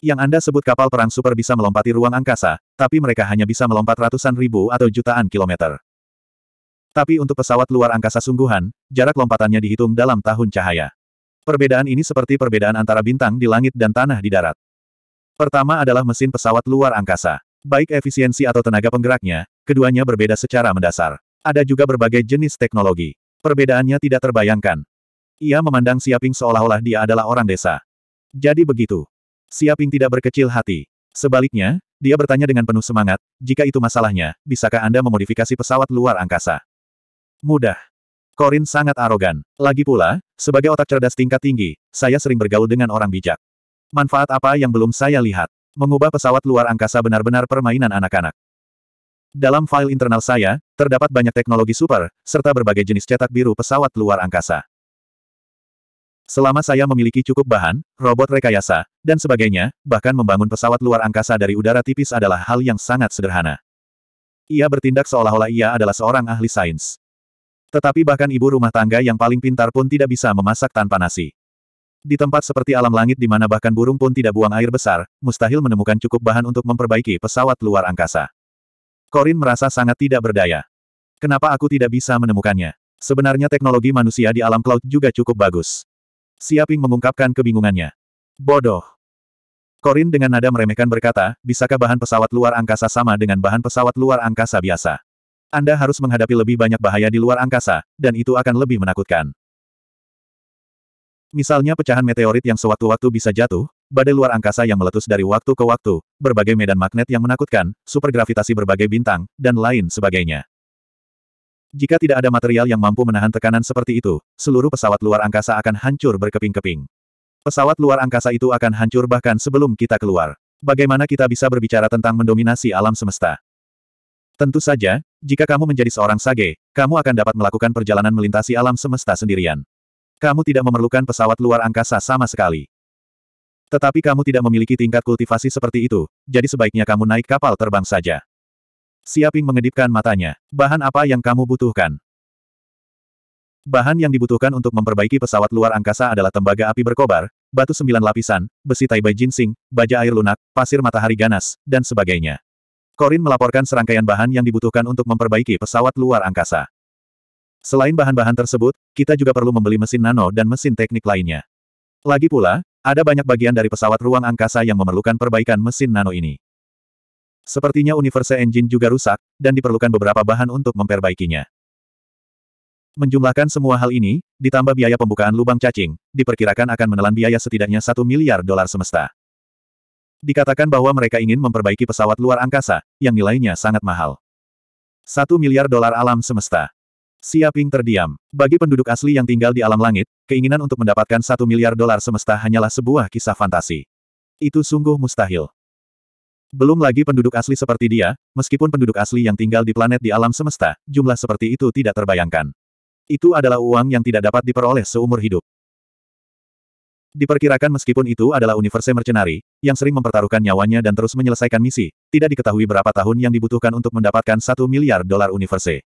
Yang Anda sebut kapal perang super bisa melompati ruang angkasa, tapi mereka hanya bisa melompat ratusan ribu atau jutaan kilometer. Tapi untuk pesawat luar angkasa sungguhan, jarak lompatannya dihitung dalam tahun cahaya. Perbedaan ini seperti perbedaan antara bintang di langit dan tanah di darat. Pertama adalah mesin pesawat luar angkasa. Baik efisiensi atau tenaga penggeraknya, keduanya berbeda secara mendasar. Ada juga berbagai jenis teknologi. Perbedaannya tidak terbayangkan. Ia memandang Siaping seolah-olah dia adalah orang desa. Jadi begitu. Siaping tidak berkecil hati. Sebaliknya, dia bertanya dengan penuh semangat, jika itu masalahnya, bisakah Anda memodifikasi pesawat luar angkasa? Mudah. Korin sangat arogan. Lagi pula, sebagai otak cerdas tingkat tinggi, saya sering bergaul dengan orang bijak. Manfaat apa yang belum saya lihat? Mengubah pesawat luar angkasa benar-benar permainan anak-anak. Dalam file internal saya, terdapat banyak teknologi super, serta berbagai jenis cetak biru pesawat luar angkasa. Selama saya memiliki cukup bahan, robot rekayasa, dan sebagainya, bahkan membangun pesawat luar angkasa dari udara tipis adalah hal yang sangat sederhana. Ia bertindak seolah-olah ia adalah seorang ahli sains. Tetapi bahkan ibu rumah tangga yang paling pintar pun tidak bisa memasak tanpa nasi. Di tempat seperti alam langit di mana bahkan burung pun tidak buang air besar, mustahil menemukan cukup bahan untuk memperbaiki pesawat luar angkasa. Korin merasa sangat tidak berdaya. Kenapa aku tidak bisa menemukannya? Sebenarnya teknologi manusia di alam cloud juga cukup bagus. Siaping mengungkapkan kebingungannya. Bodoh. Korin dengan nada meremehkan berkata, bisakah bahan pesawat luar angkasa sama dengan bahan pesawat luar angkasa biasa? Anda harus menghadapi lebih banyak bahaya di luar angkasa, dan itu akan lebih menakutkan. Misalnya pecahan meteorit yang sewaktu-waktu bisa jatuh, badai luar angkasa yang meletus dari waktu ke waktu, berbagai medan magnet yang menakutkan, supergravitasi berbagai bintang, dan lain sebagainya. Jika tidak ada material yang mampu menahan tekanan seperti itu, seluruh pesawat luar angkasa akan hancur berkeping-keping. Pesawat luar angkasa itu akan hancur bahkan sebelum kita keluar. Bagaimana kita bisa berbicara tentang mendominasi alam semesta? Tentu saja, jika kamu menjadi seorang sage, kamu akan dapat melakukan perjalanan melintasi alam semesta sendirian. Kamu tidak memerlukan pesawat luar angkasa sama sekali. Tetapi kamu tidak memiliki tingkat kultivasi seperti itu, jadi sebaiknya kamu naik kapal terbang saja. Siaping mengedipkan matanya. Bahan apa yang kamu butuhkan? Bahan yang dibutuhkan untuk memperbaiki pesawat luar angkasa adalah tembaga api berkobar, batu sembilan lapisan, besi taibai jinsing, baja air lunak, pasir matahari ganas, dan sebagainya. Korin melaporkan serangkaian bahan yang dibutuhkan untuk memperbaiki pesawat luar angkasa. Selain bahan-bahan tersebut, kita juga perlu membeli mesin nano dan mesin teknik lainnya. Lagi pula, ada banyak bagian dari pesawat ruang angkasa yang memerlukan perbaikan mesin nano ini. Sepertinya universe engine juga rusak, dan diperlukan beberapa bahan untuk memperbaikinya. Menjumlahkan semua hal ini, ditambah biaya pembukaan lubang cacing, diperkirakan akan menelan biaya setidaknya satu miliar dolar semesta. Dikatakan bahwa mereka ingin memperbaiki pesawat luar angkasa, yang nilainya sangat mahal. Satu miliar dolar alam semesta. Siaping terdiam. Bagi penduduk asli yang tinggal di alam langit, keinginan untuk mendapatkan satu miliar dolar semesta hanyalah sebuah kisah fantasi. Itu sungguh mustahil. Belum lagi penduduk asli seperti dia, meskipun penduduk asli yang tinggal di planet di alam semesta, jumlah seperti itu tidak terbayangkan. Itu adalah uang yang tidak dapat diperoleh seumur hidup. Diperkirakan meskipun itu adalah universe mercenari, yang sering mempertaruhkan nyawanya dan terus menyelesaikan misi, tidak diketahui berapa tahun yang dibutuhkan untuk mendapatkan satu miliar dolar universe.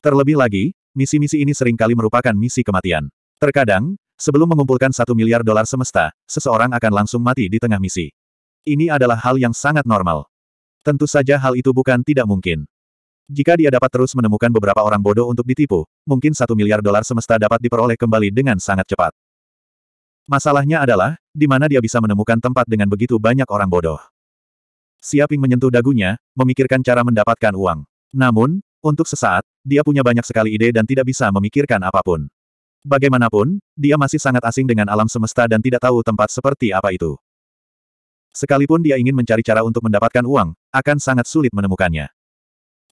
Terlebih lagi, misi-misi ini seringkali merupakan misi kematian. Terkadang, sebelum mengumpulkan satu miliar dolar semesta, seseorang akan langsung mati di tengah misi. Ini adalah hal yang sangat normal. Tentu saja hal itu bukan tidak mungkin. Jika dia dapat terus menemukan beberapa orang bodoh untuk ditipu, mungkin satu miliar dolar semesta dapat diperoleh kembali dengan sangat cepat. Masalahnya adalah, di mana dia bisa menemukan tempat dengan begitu banyak orang bodoh. Siaping menyentuh dagunya, memikirkan cara mendapatkan uang. Namun, untuk sesaat, dia punya banyak sekali ide dan tidak bisa memikirkan apapun. Bagaimanapun, dia masih sangat asing dengan alam semesta dan tidak tahu tempat seperti apa itu. Sekalipun dia ingin mencari cara untuk mendapatkan uang, akan sangat sulit menemukannya.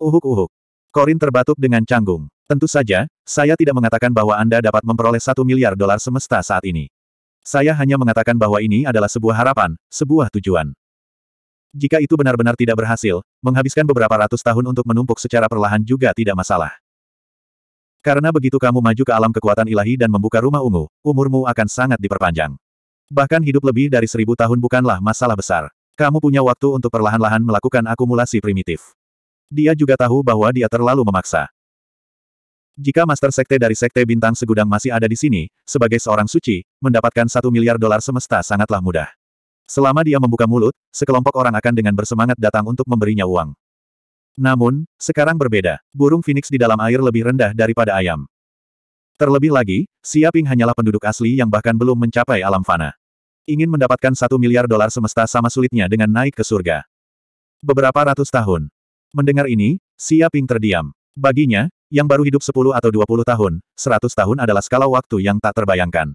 Uhuk-uhuk. Korin terbatuk dengan canggung. Tentu saja, saya tidak mengatakan bahwa Anda dapat memperoleh satu miliar dolar semesta saat ini. Saya hanya mengatakan bahwa ini adalah sebuah harapan, sebuah tujuan. Jika itu benar-benar tidak berhasil, menghabiskan beberapa ratus tahun untuk menumpuk secara perlahan juga tidak masalah. Karena begitu kamu maju ke alam kekuatan ilahi dan membuka rumah ungu, umurmu akan sangat diperpanjang. Bahkan hidup lebih dari seribu tahun bukanlah masalah besar. Kamu punya waktu untuk perlahan-lahan melakukan akumulasi primitif. Dia juga tahu bahwa dia terlalu memaksa. Jika Master Sekte dari Sekte Bintang Segudang masih ada di sini, sebagai seorang suci, mendapatkan satu miliar dolar semesta sangatlah mudah. Selama dia membuka mulut, sekelompok orang akan dengan bersemangat datang untuk memberinya uang. Namun, sekarang berbeda, burung phoenix di dalam air lebih rendah daripada ayam. Terlebih lagi, Siaping hanyalah penduduk asli yang bahkan belum mencapai alam fana. Ingin mendapatkan satu miliar dolar semesta sama sulitnya dengan naik ke surga. Beberapa ratus tahun. Mendengar ini, Siaping terdiam. Baginya, yang baru hidup 10 atau 20 tahun, 100 tahun adalah skala waktu yang tak terbayangkan.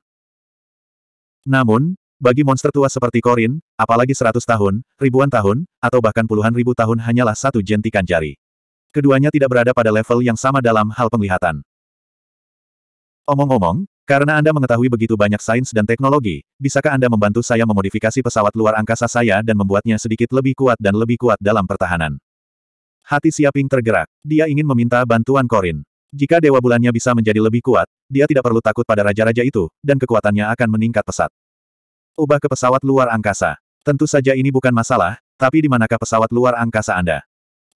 Namun, bagi monster tua seperti Korin, apalagi 100 tahun, ribuan tahun, atau bahkan puluhan ribu tahun hanyalah satu jentikan jari. Keduanya tidak berada pada level yang sama dalam hal penglihatan. Omong-omong, karena Anda mengetahui begitu banyak sains dan teknologi, bisakah Anda membantu saya memodifikasi pesawat luar angkasa saya dan membuatnya sedikit lebih kuat dan lebih kuat dalam pertahanan? Hati Siaping tergerak. Dia ingin meminta bantuan Korin. Jika Dewa Bulannya bisa menjadi lebih kuat, dia tidak perlu takut pada raja-raja itu, dan kekuatannya akan meningkat pesat. Ubah ke pesawat luar angkasa. Tentu saja ini bukan masalah, tapi di manakah pesawat luar angkasa Anda?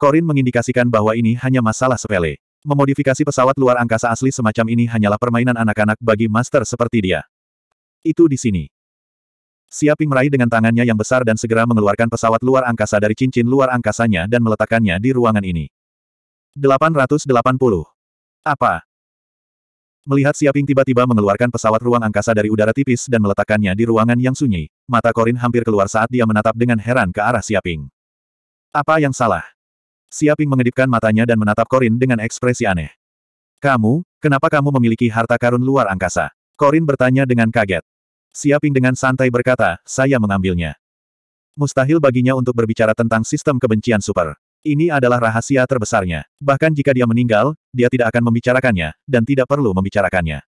Korin mengindikasikan bahwa ini hanya masalah sepele. Memodifikasi pesawat luar angkasa asli semacam ini hanyalah permainan anak-anak bagi master seperti dia. Itu di sini. Siaping meraih dengan tangannya yang besar dan segera mengeluarkan pesawat luar angkasa dari cincin luar angkasanya dan meletakkannya di ruangan ini. 880. Apa? Melihat Siaping tiba-tiba mengeluarkan pesawat ruang angkasa dari udara tipis dan meletakkannya di ruangan yang sunyi, mata Korin hampir keluar saat dia menatap dengan heran ke arah Siaping. Apa yang salah? Siaping mengedipkan matanya dan menatap Korin dengan ekspresi aneh. Kamu, kenapa kamu memiliki harta karun luar angkasa? Korin bertanya dengan kaget. Siaping dengan santai berkata, saya mengambilnya. Mustahil baginya untuk berbicara tentang sistem kebencian super. Ini adalah rahasia terbesarnya. Bahkan jika dia meninggal, dia tidak akan membicarakannya, dan tidak perlu membicarakannya.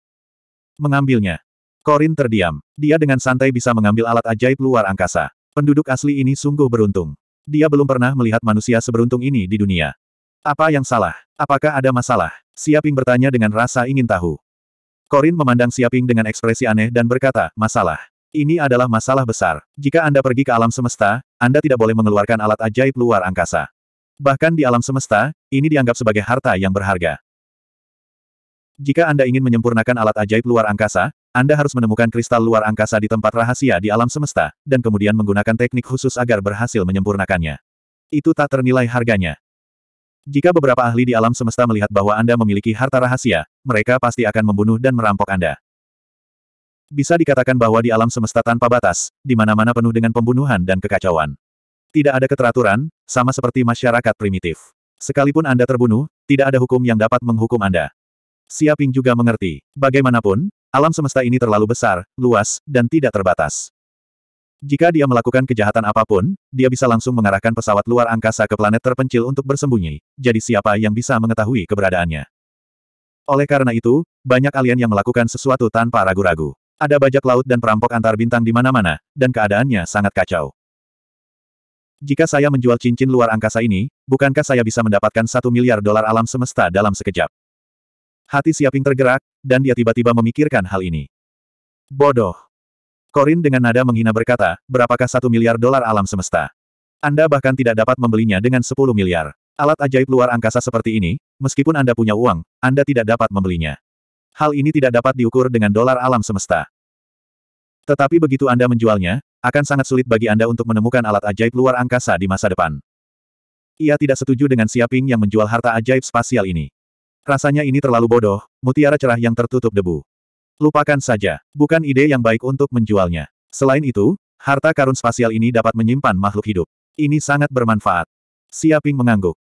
Mengambilnya. Korin terdiam. Dia dengan santai bisa mengambil alat ajaib luar angkasa. Penduduk asli ini sungguh beruntung. Dia belum pernah melihat manusia seberuntung ini di dunia. Apa yang salah? Apakah ada masalah? Siaping bertanya dengan rasa ingin tahu. Korin memandang Siaping dengan ekspresi aneh dan berkata, masalah. Ini adalah masalah besar. Jika Anda pergi ke alam semesta, Anda tidak boleh mengeluarkan alat ajaib luar angkasa. Bahkan di alam semesta, ini dianggap sebagai harta yang berharga. Jika Anda ingin menyempurnakan alat ajaib luar angkasa, Anda harus menemukan kristal luar angkasa di tempat rahasia di alam semesta, dan kemudian menggunakan teknik khusus agar berhasil menyempurnakannya. Itu tak ternilai harganya. Jika beberapa ahli di alam semesta melihat bahwa Anda memiliki harta rahasia, mereka pasti akan membunuh dan merampok Anda. Bisa dikatakan bahwa di alam semesta tanpa batas, di mana-mana penuh dengan pembunuhan dan kekacauan. Tidak ada keteraturan, sama seperti masyarakat primitif. Sekalipun Anda terbunuh, tidak ada hukum yang dapat menghukum Anda. Siaping juga mengerti. Bagaimanapun, alam semesta ini terlalu besar, luas, dan tidak terbatas. Jika dia melakukan kejahatan apapun, dia bisa langsung mengarahkan pesawat luar angkasa ke planet terpencil untuk bersembunyi, jadi siapa yang bisa mengetahui keberadaannya. Oleh karena itu, banyak alien yang melakukan sesuatu tanpa ragu-ragu. Ada bajak laut dan perampok antar bintang di mana-mana, dan keadaannya sangat kacau. Jika saya menjual cincin luar angkasa ini, bukankah saya bisa mendapatkan satu miliar dolar alam semesta dalam sekejap? Hati Siaping tergerak, dan dia tiba-tiba memikirkan hal ini. Bodoh. Korin dengan nada menghina berkata, berapakah satu miliar dolar alam semesta? Anda bahkan tidak dapat membelinya dengan 10 miliar. Alat ajaib luar angkasa seperti ini, meskipun Anda punya uang, Anda tidak dapat membelinya. Hal ini tidak dapat diukur dengan dolar alam semesta. Tetapi begitu Anda menjualnya, akan sangat sulit bagi Anda untuk menemukan alat ajaib luar angkasa di masa depan. Ia tidak setuju dengan Siaping yang menjual harta ajaib spasial ini. Rasanya ini terlalu bodoh, mutiara cerah yang tertutup debu. Lupakan saja, bukan ide yang baik untuk menjualnya. Selain itu, harta karun spasial ini dapat menyimpan makhluk hidup. Ini sangat bermanfaat. Siaping mengangguk.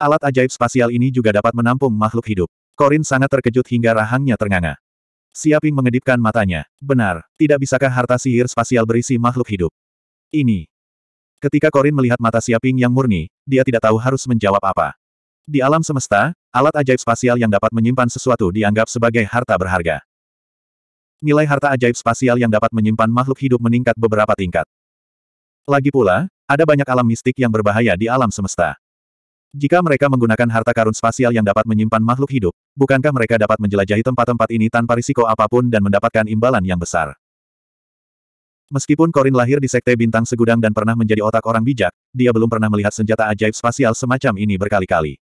Alat ajaib spasial ini juga dapat menampung makhluk hidup. Korin sangat terkejut hingga rahangnya ternganga. Siaping mengedipkan matanya. Benar, tidak bisakah harta sihir spasial berisi makhluk hidup? Ini. Ketika Korin melihat mata Siaping yang murni, dia tidak tahu harus menjawab apa. Di alam semesta, alat ajaib spasial yang dapat menyimpan sesuatu dianggap sebagai harta berharga nilai harta ajaib spasial yang dapat menyimpan makhluk hidup meningkat beberapa tingkat. Lagi pula, ada banyak alam mistik yang berbahaya di alam semesta. Jika mereka menggunakan harta karun spasial yang dapat menyimpan makhluk hidup, bukankah mereka dapat menjelajahi tempat-tempat ini tanpa risiko apapun dan mendapatkan imbalan yang besar? Meskipun Korin lahir di Sekte Bintang Segudang dan pernah menjadi otak orang bijak, dia belum pernah melihat senjata ajaib spasial semacam ini berkali-kali.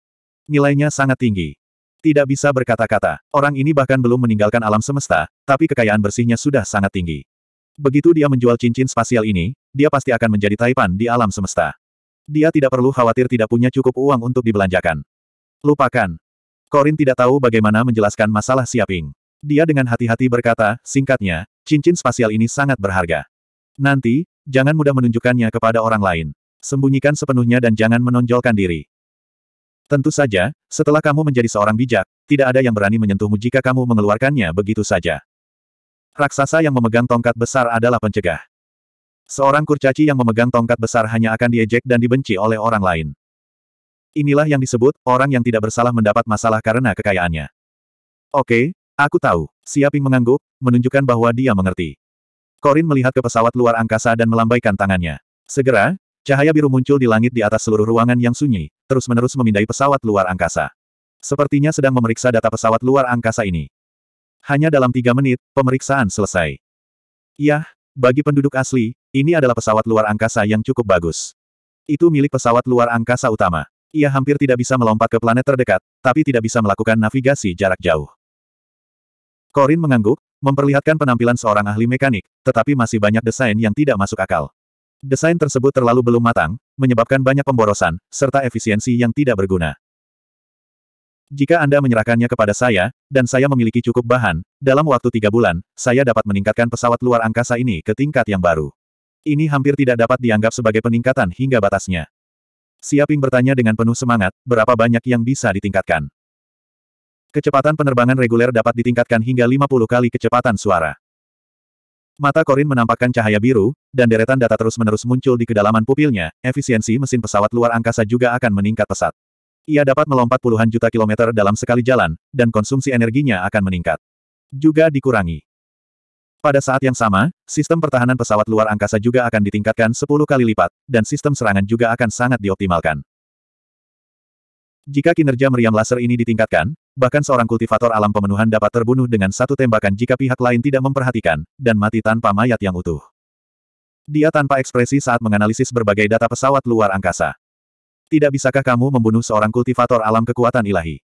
Nilainya sangat tinggi. Tidak bisa berkata-kata, orang ini bahkan belum meninggalkan alam semesta, tapi kekayaan bersihnya sudah sangat tinggi. Begitu dia menjual cincin spasial ini, dia pasti akan menjadi taipan di alam semesta. Dia tidak perlu khawatir tidak punya cukup uang untuk dibelanjakan. Lupakan. Korin tidak tahu bagaimana menjelaskan masalah Siaping. Dia dengan hati-hati berkata, singkatnya, cincin spasial ini sangat berharga. Nanti, jangan mudah menunjukkannya kepada orang lain. Sembunyikan sepenuhnya dan jangan menonjolkan diri. Tentu saja, setelah kamu menjadi seorang bijak, tidak ada yang berani menyentuhmu jika kamu mengeluarkannya begitu saja. Raksasa yang memegang tongkat besar adalah pencegah. Seorang kurcaci yang memegang tongkat besar hanya akan diejek dan dibenci oleh orang lain. Inilah yang disebut, orang yang tidak bersalah mendapat masalah karena kekayaannya. Oke, aku tahu. Siaping mengangguk, menunjukkan bahwa dia mengerti. Korin melihat ke pesawat luar angkasa dan melambaikan tangannya. Segera, Cahaya biru muncul di langit di atas seluruh ruangan yang sunyi, terus-menerus memindai pesawat luar angkasa. Sepertinya sedang memeriksa data pesawat luar angkasa ini. Hanya dalam tiga menit, pemeriksaan selesai. Yah, bagi penduduk asli, ini adalah pesawat luar angkasa yang cukup bagus. Itu milik pesawat luar angkasa utama. Ia hampir tidak bisa melompat ke planet terdekat, tapi tidak bisa melakukan navigasi jarak jauh. Corin mengangguk, memperlihatkan penampilan seorang ahli mekanik, tetapi masih banyak desain yang tidak masuk akal. Desain tersebut terlalu belum matang, menyebabkan banyak pemborosan, serta efisiensi yang tidak berguna. Jika Anda menyerahkannya kepada saya, dan saya memiliki cukup bahan, dalam waktu tiga bulan, saya dapat meningkatkan pesawat luar angkasa ini ke tingkat yang baru. Ini hampir tidak dapat dianggap sebagai peningkatan hingga batasnya. Siaping bertanya dengan penuh semangat, berapa banyak yang bisa ditingkatkan. Kecepatan penerbangan reguler dapat ditingkatkan hingga 50 kali kecepatan suara. Mata Korin menampakkan cahaya biru, dan deretan data terus-menerus muncul di kedalaman pupilnya, efisiensi mesin pesawat luar angkasa juga akan meningkat pesat. Ia dapat melompat puluhan juta kilometer dalam sekali jalan, dan konsumsi energinya akan meningkat. Juga dikurangi. Pada saat yang sama, sistem pertahanan pesawat luar angkasa juga akan ditingkatkan 10 kali lipat, dan sistem serangan juga akan sangat dioptimalkan. Jika kinerja meriam laser ini ditingkatkan, bahkan seorang kultivator alam pemenuhan dapat terbunuh dengan satu tembakan jika pihak lain tidak memperhatikan, dan mati tanpa mayat yang utuh. Dia tanpa ekspresi saat menganalisis berbagai data pesawat luar angkasa. Tidak bisakah kamu membunuh seorang kultivator alam kekuatan ilahi?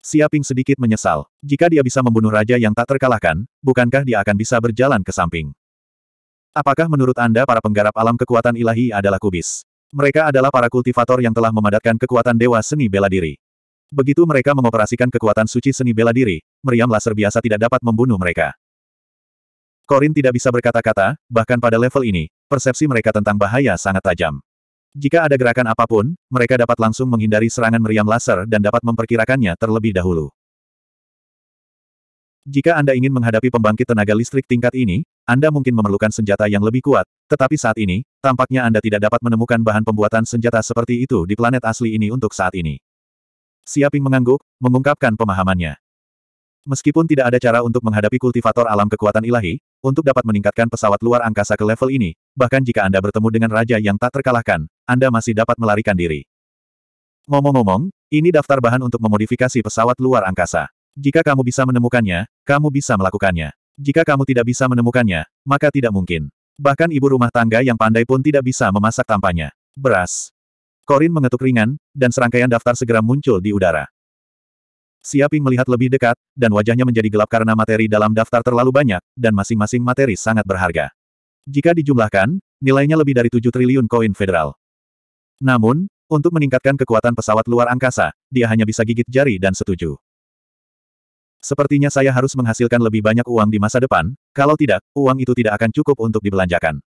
Siaping sedikit menyesal. Jika dia bisa membunuh raja yang tak terkalahkan, bukankah dia akan bisa berjalan ke samping? Apakah menurut Anda para penggarap alam kekuatan ilahi adalah kubis? Mereka adalah para kultivator yang telah memadatkan kekuatan dewa seni bela diri. Begitu mereka mengoperasikan kekuatan suci seni bela diri, meriam laser biasa tidak dapat membunuh mereka. Korin tidak bisa berkata-kata, bahkan pada level ini, persepsi mereka tentang bahaya sangat tajam. Jika ada gerakan apapun, mereka dapat langsung menghindari serangan meriam laser dan dapat memperkirakannya terlebih dahulu. Jika Anda ingin menghadapi pembangkit tenaga listrik tingkat ini, Anda mungkin memerlukan senjata yang lebih kuat, tetapi saat ini, tampaknya Anda tidak dapat menemukan bahan pembuatan senjata seperti itu di planet asli ini untuk saat ini. Siaping mengangguk, mengungkapkan pemahamannya. Meskipun tidak ada cara untuk menghadapi kultivator alam kekuatan ilahi, untuk dapat meningkatkan pesawat luar angkasa ke level ini, bahkan jika Anda bertemu dengan raja yang tak terkalahkan, Anda masih dapat melarikan diri. Ngomong-ngomong, ini daftar bahan untuk memodifikasi pesawat luar angkasa. Jika kamu bisa menemukannya, kamu bisa melakukannya. Jika kamu tidak bisa menemukannya, maka tidak mungkin. Bahkan ibu rumah tangga yang pandai pun tidak bisa memasak tanpanya. Beras. Korin mengetuk ringan, dan serangkaian daftar segera muncul di udara. Siaping melihat lebih dekat, dan wajahnya menjadi gelap karena materi dalam daftar terlalu banyak, dan masing-masing materi sangat berharga. Jika dijumlahkan, nilainya lebih dari 7 triliun koin federal. Namun, untuk meningkatkan kekuatan pesawat luar angkasa, dia hanya bisa gigit jari dan setuju. Sepertinya saya harus menghasilkan lebih banyak uang di masa depan, kalau tidak, uang itu tidak akan cukup untuk dibelanjakan.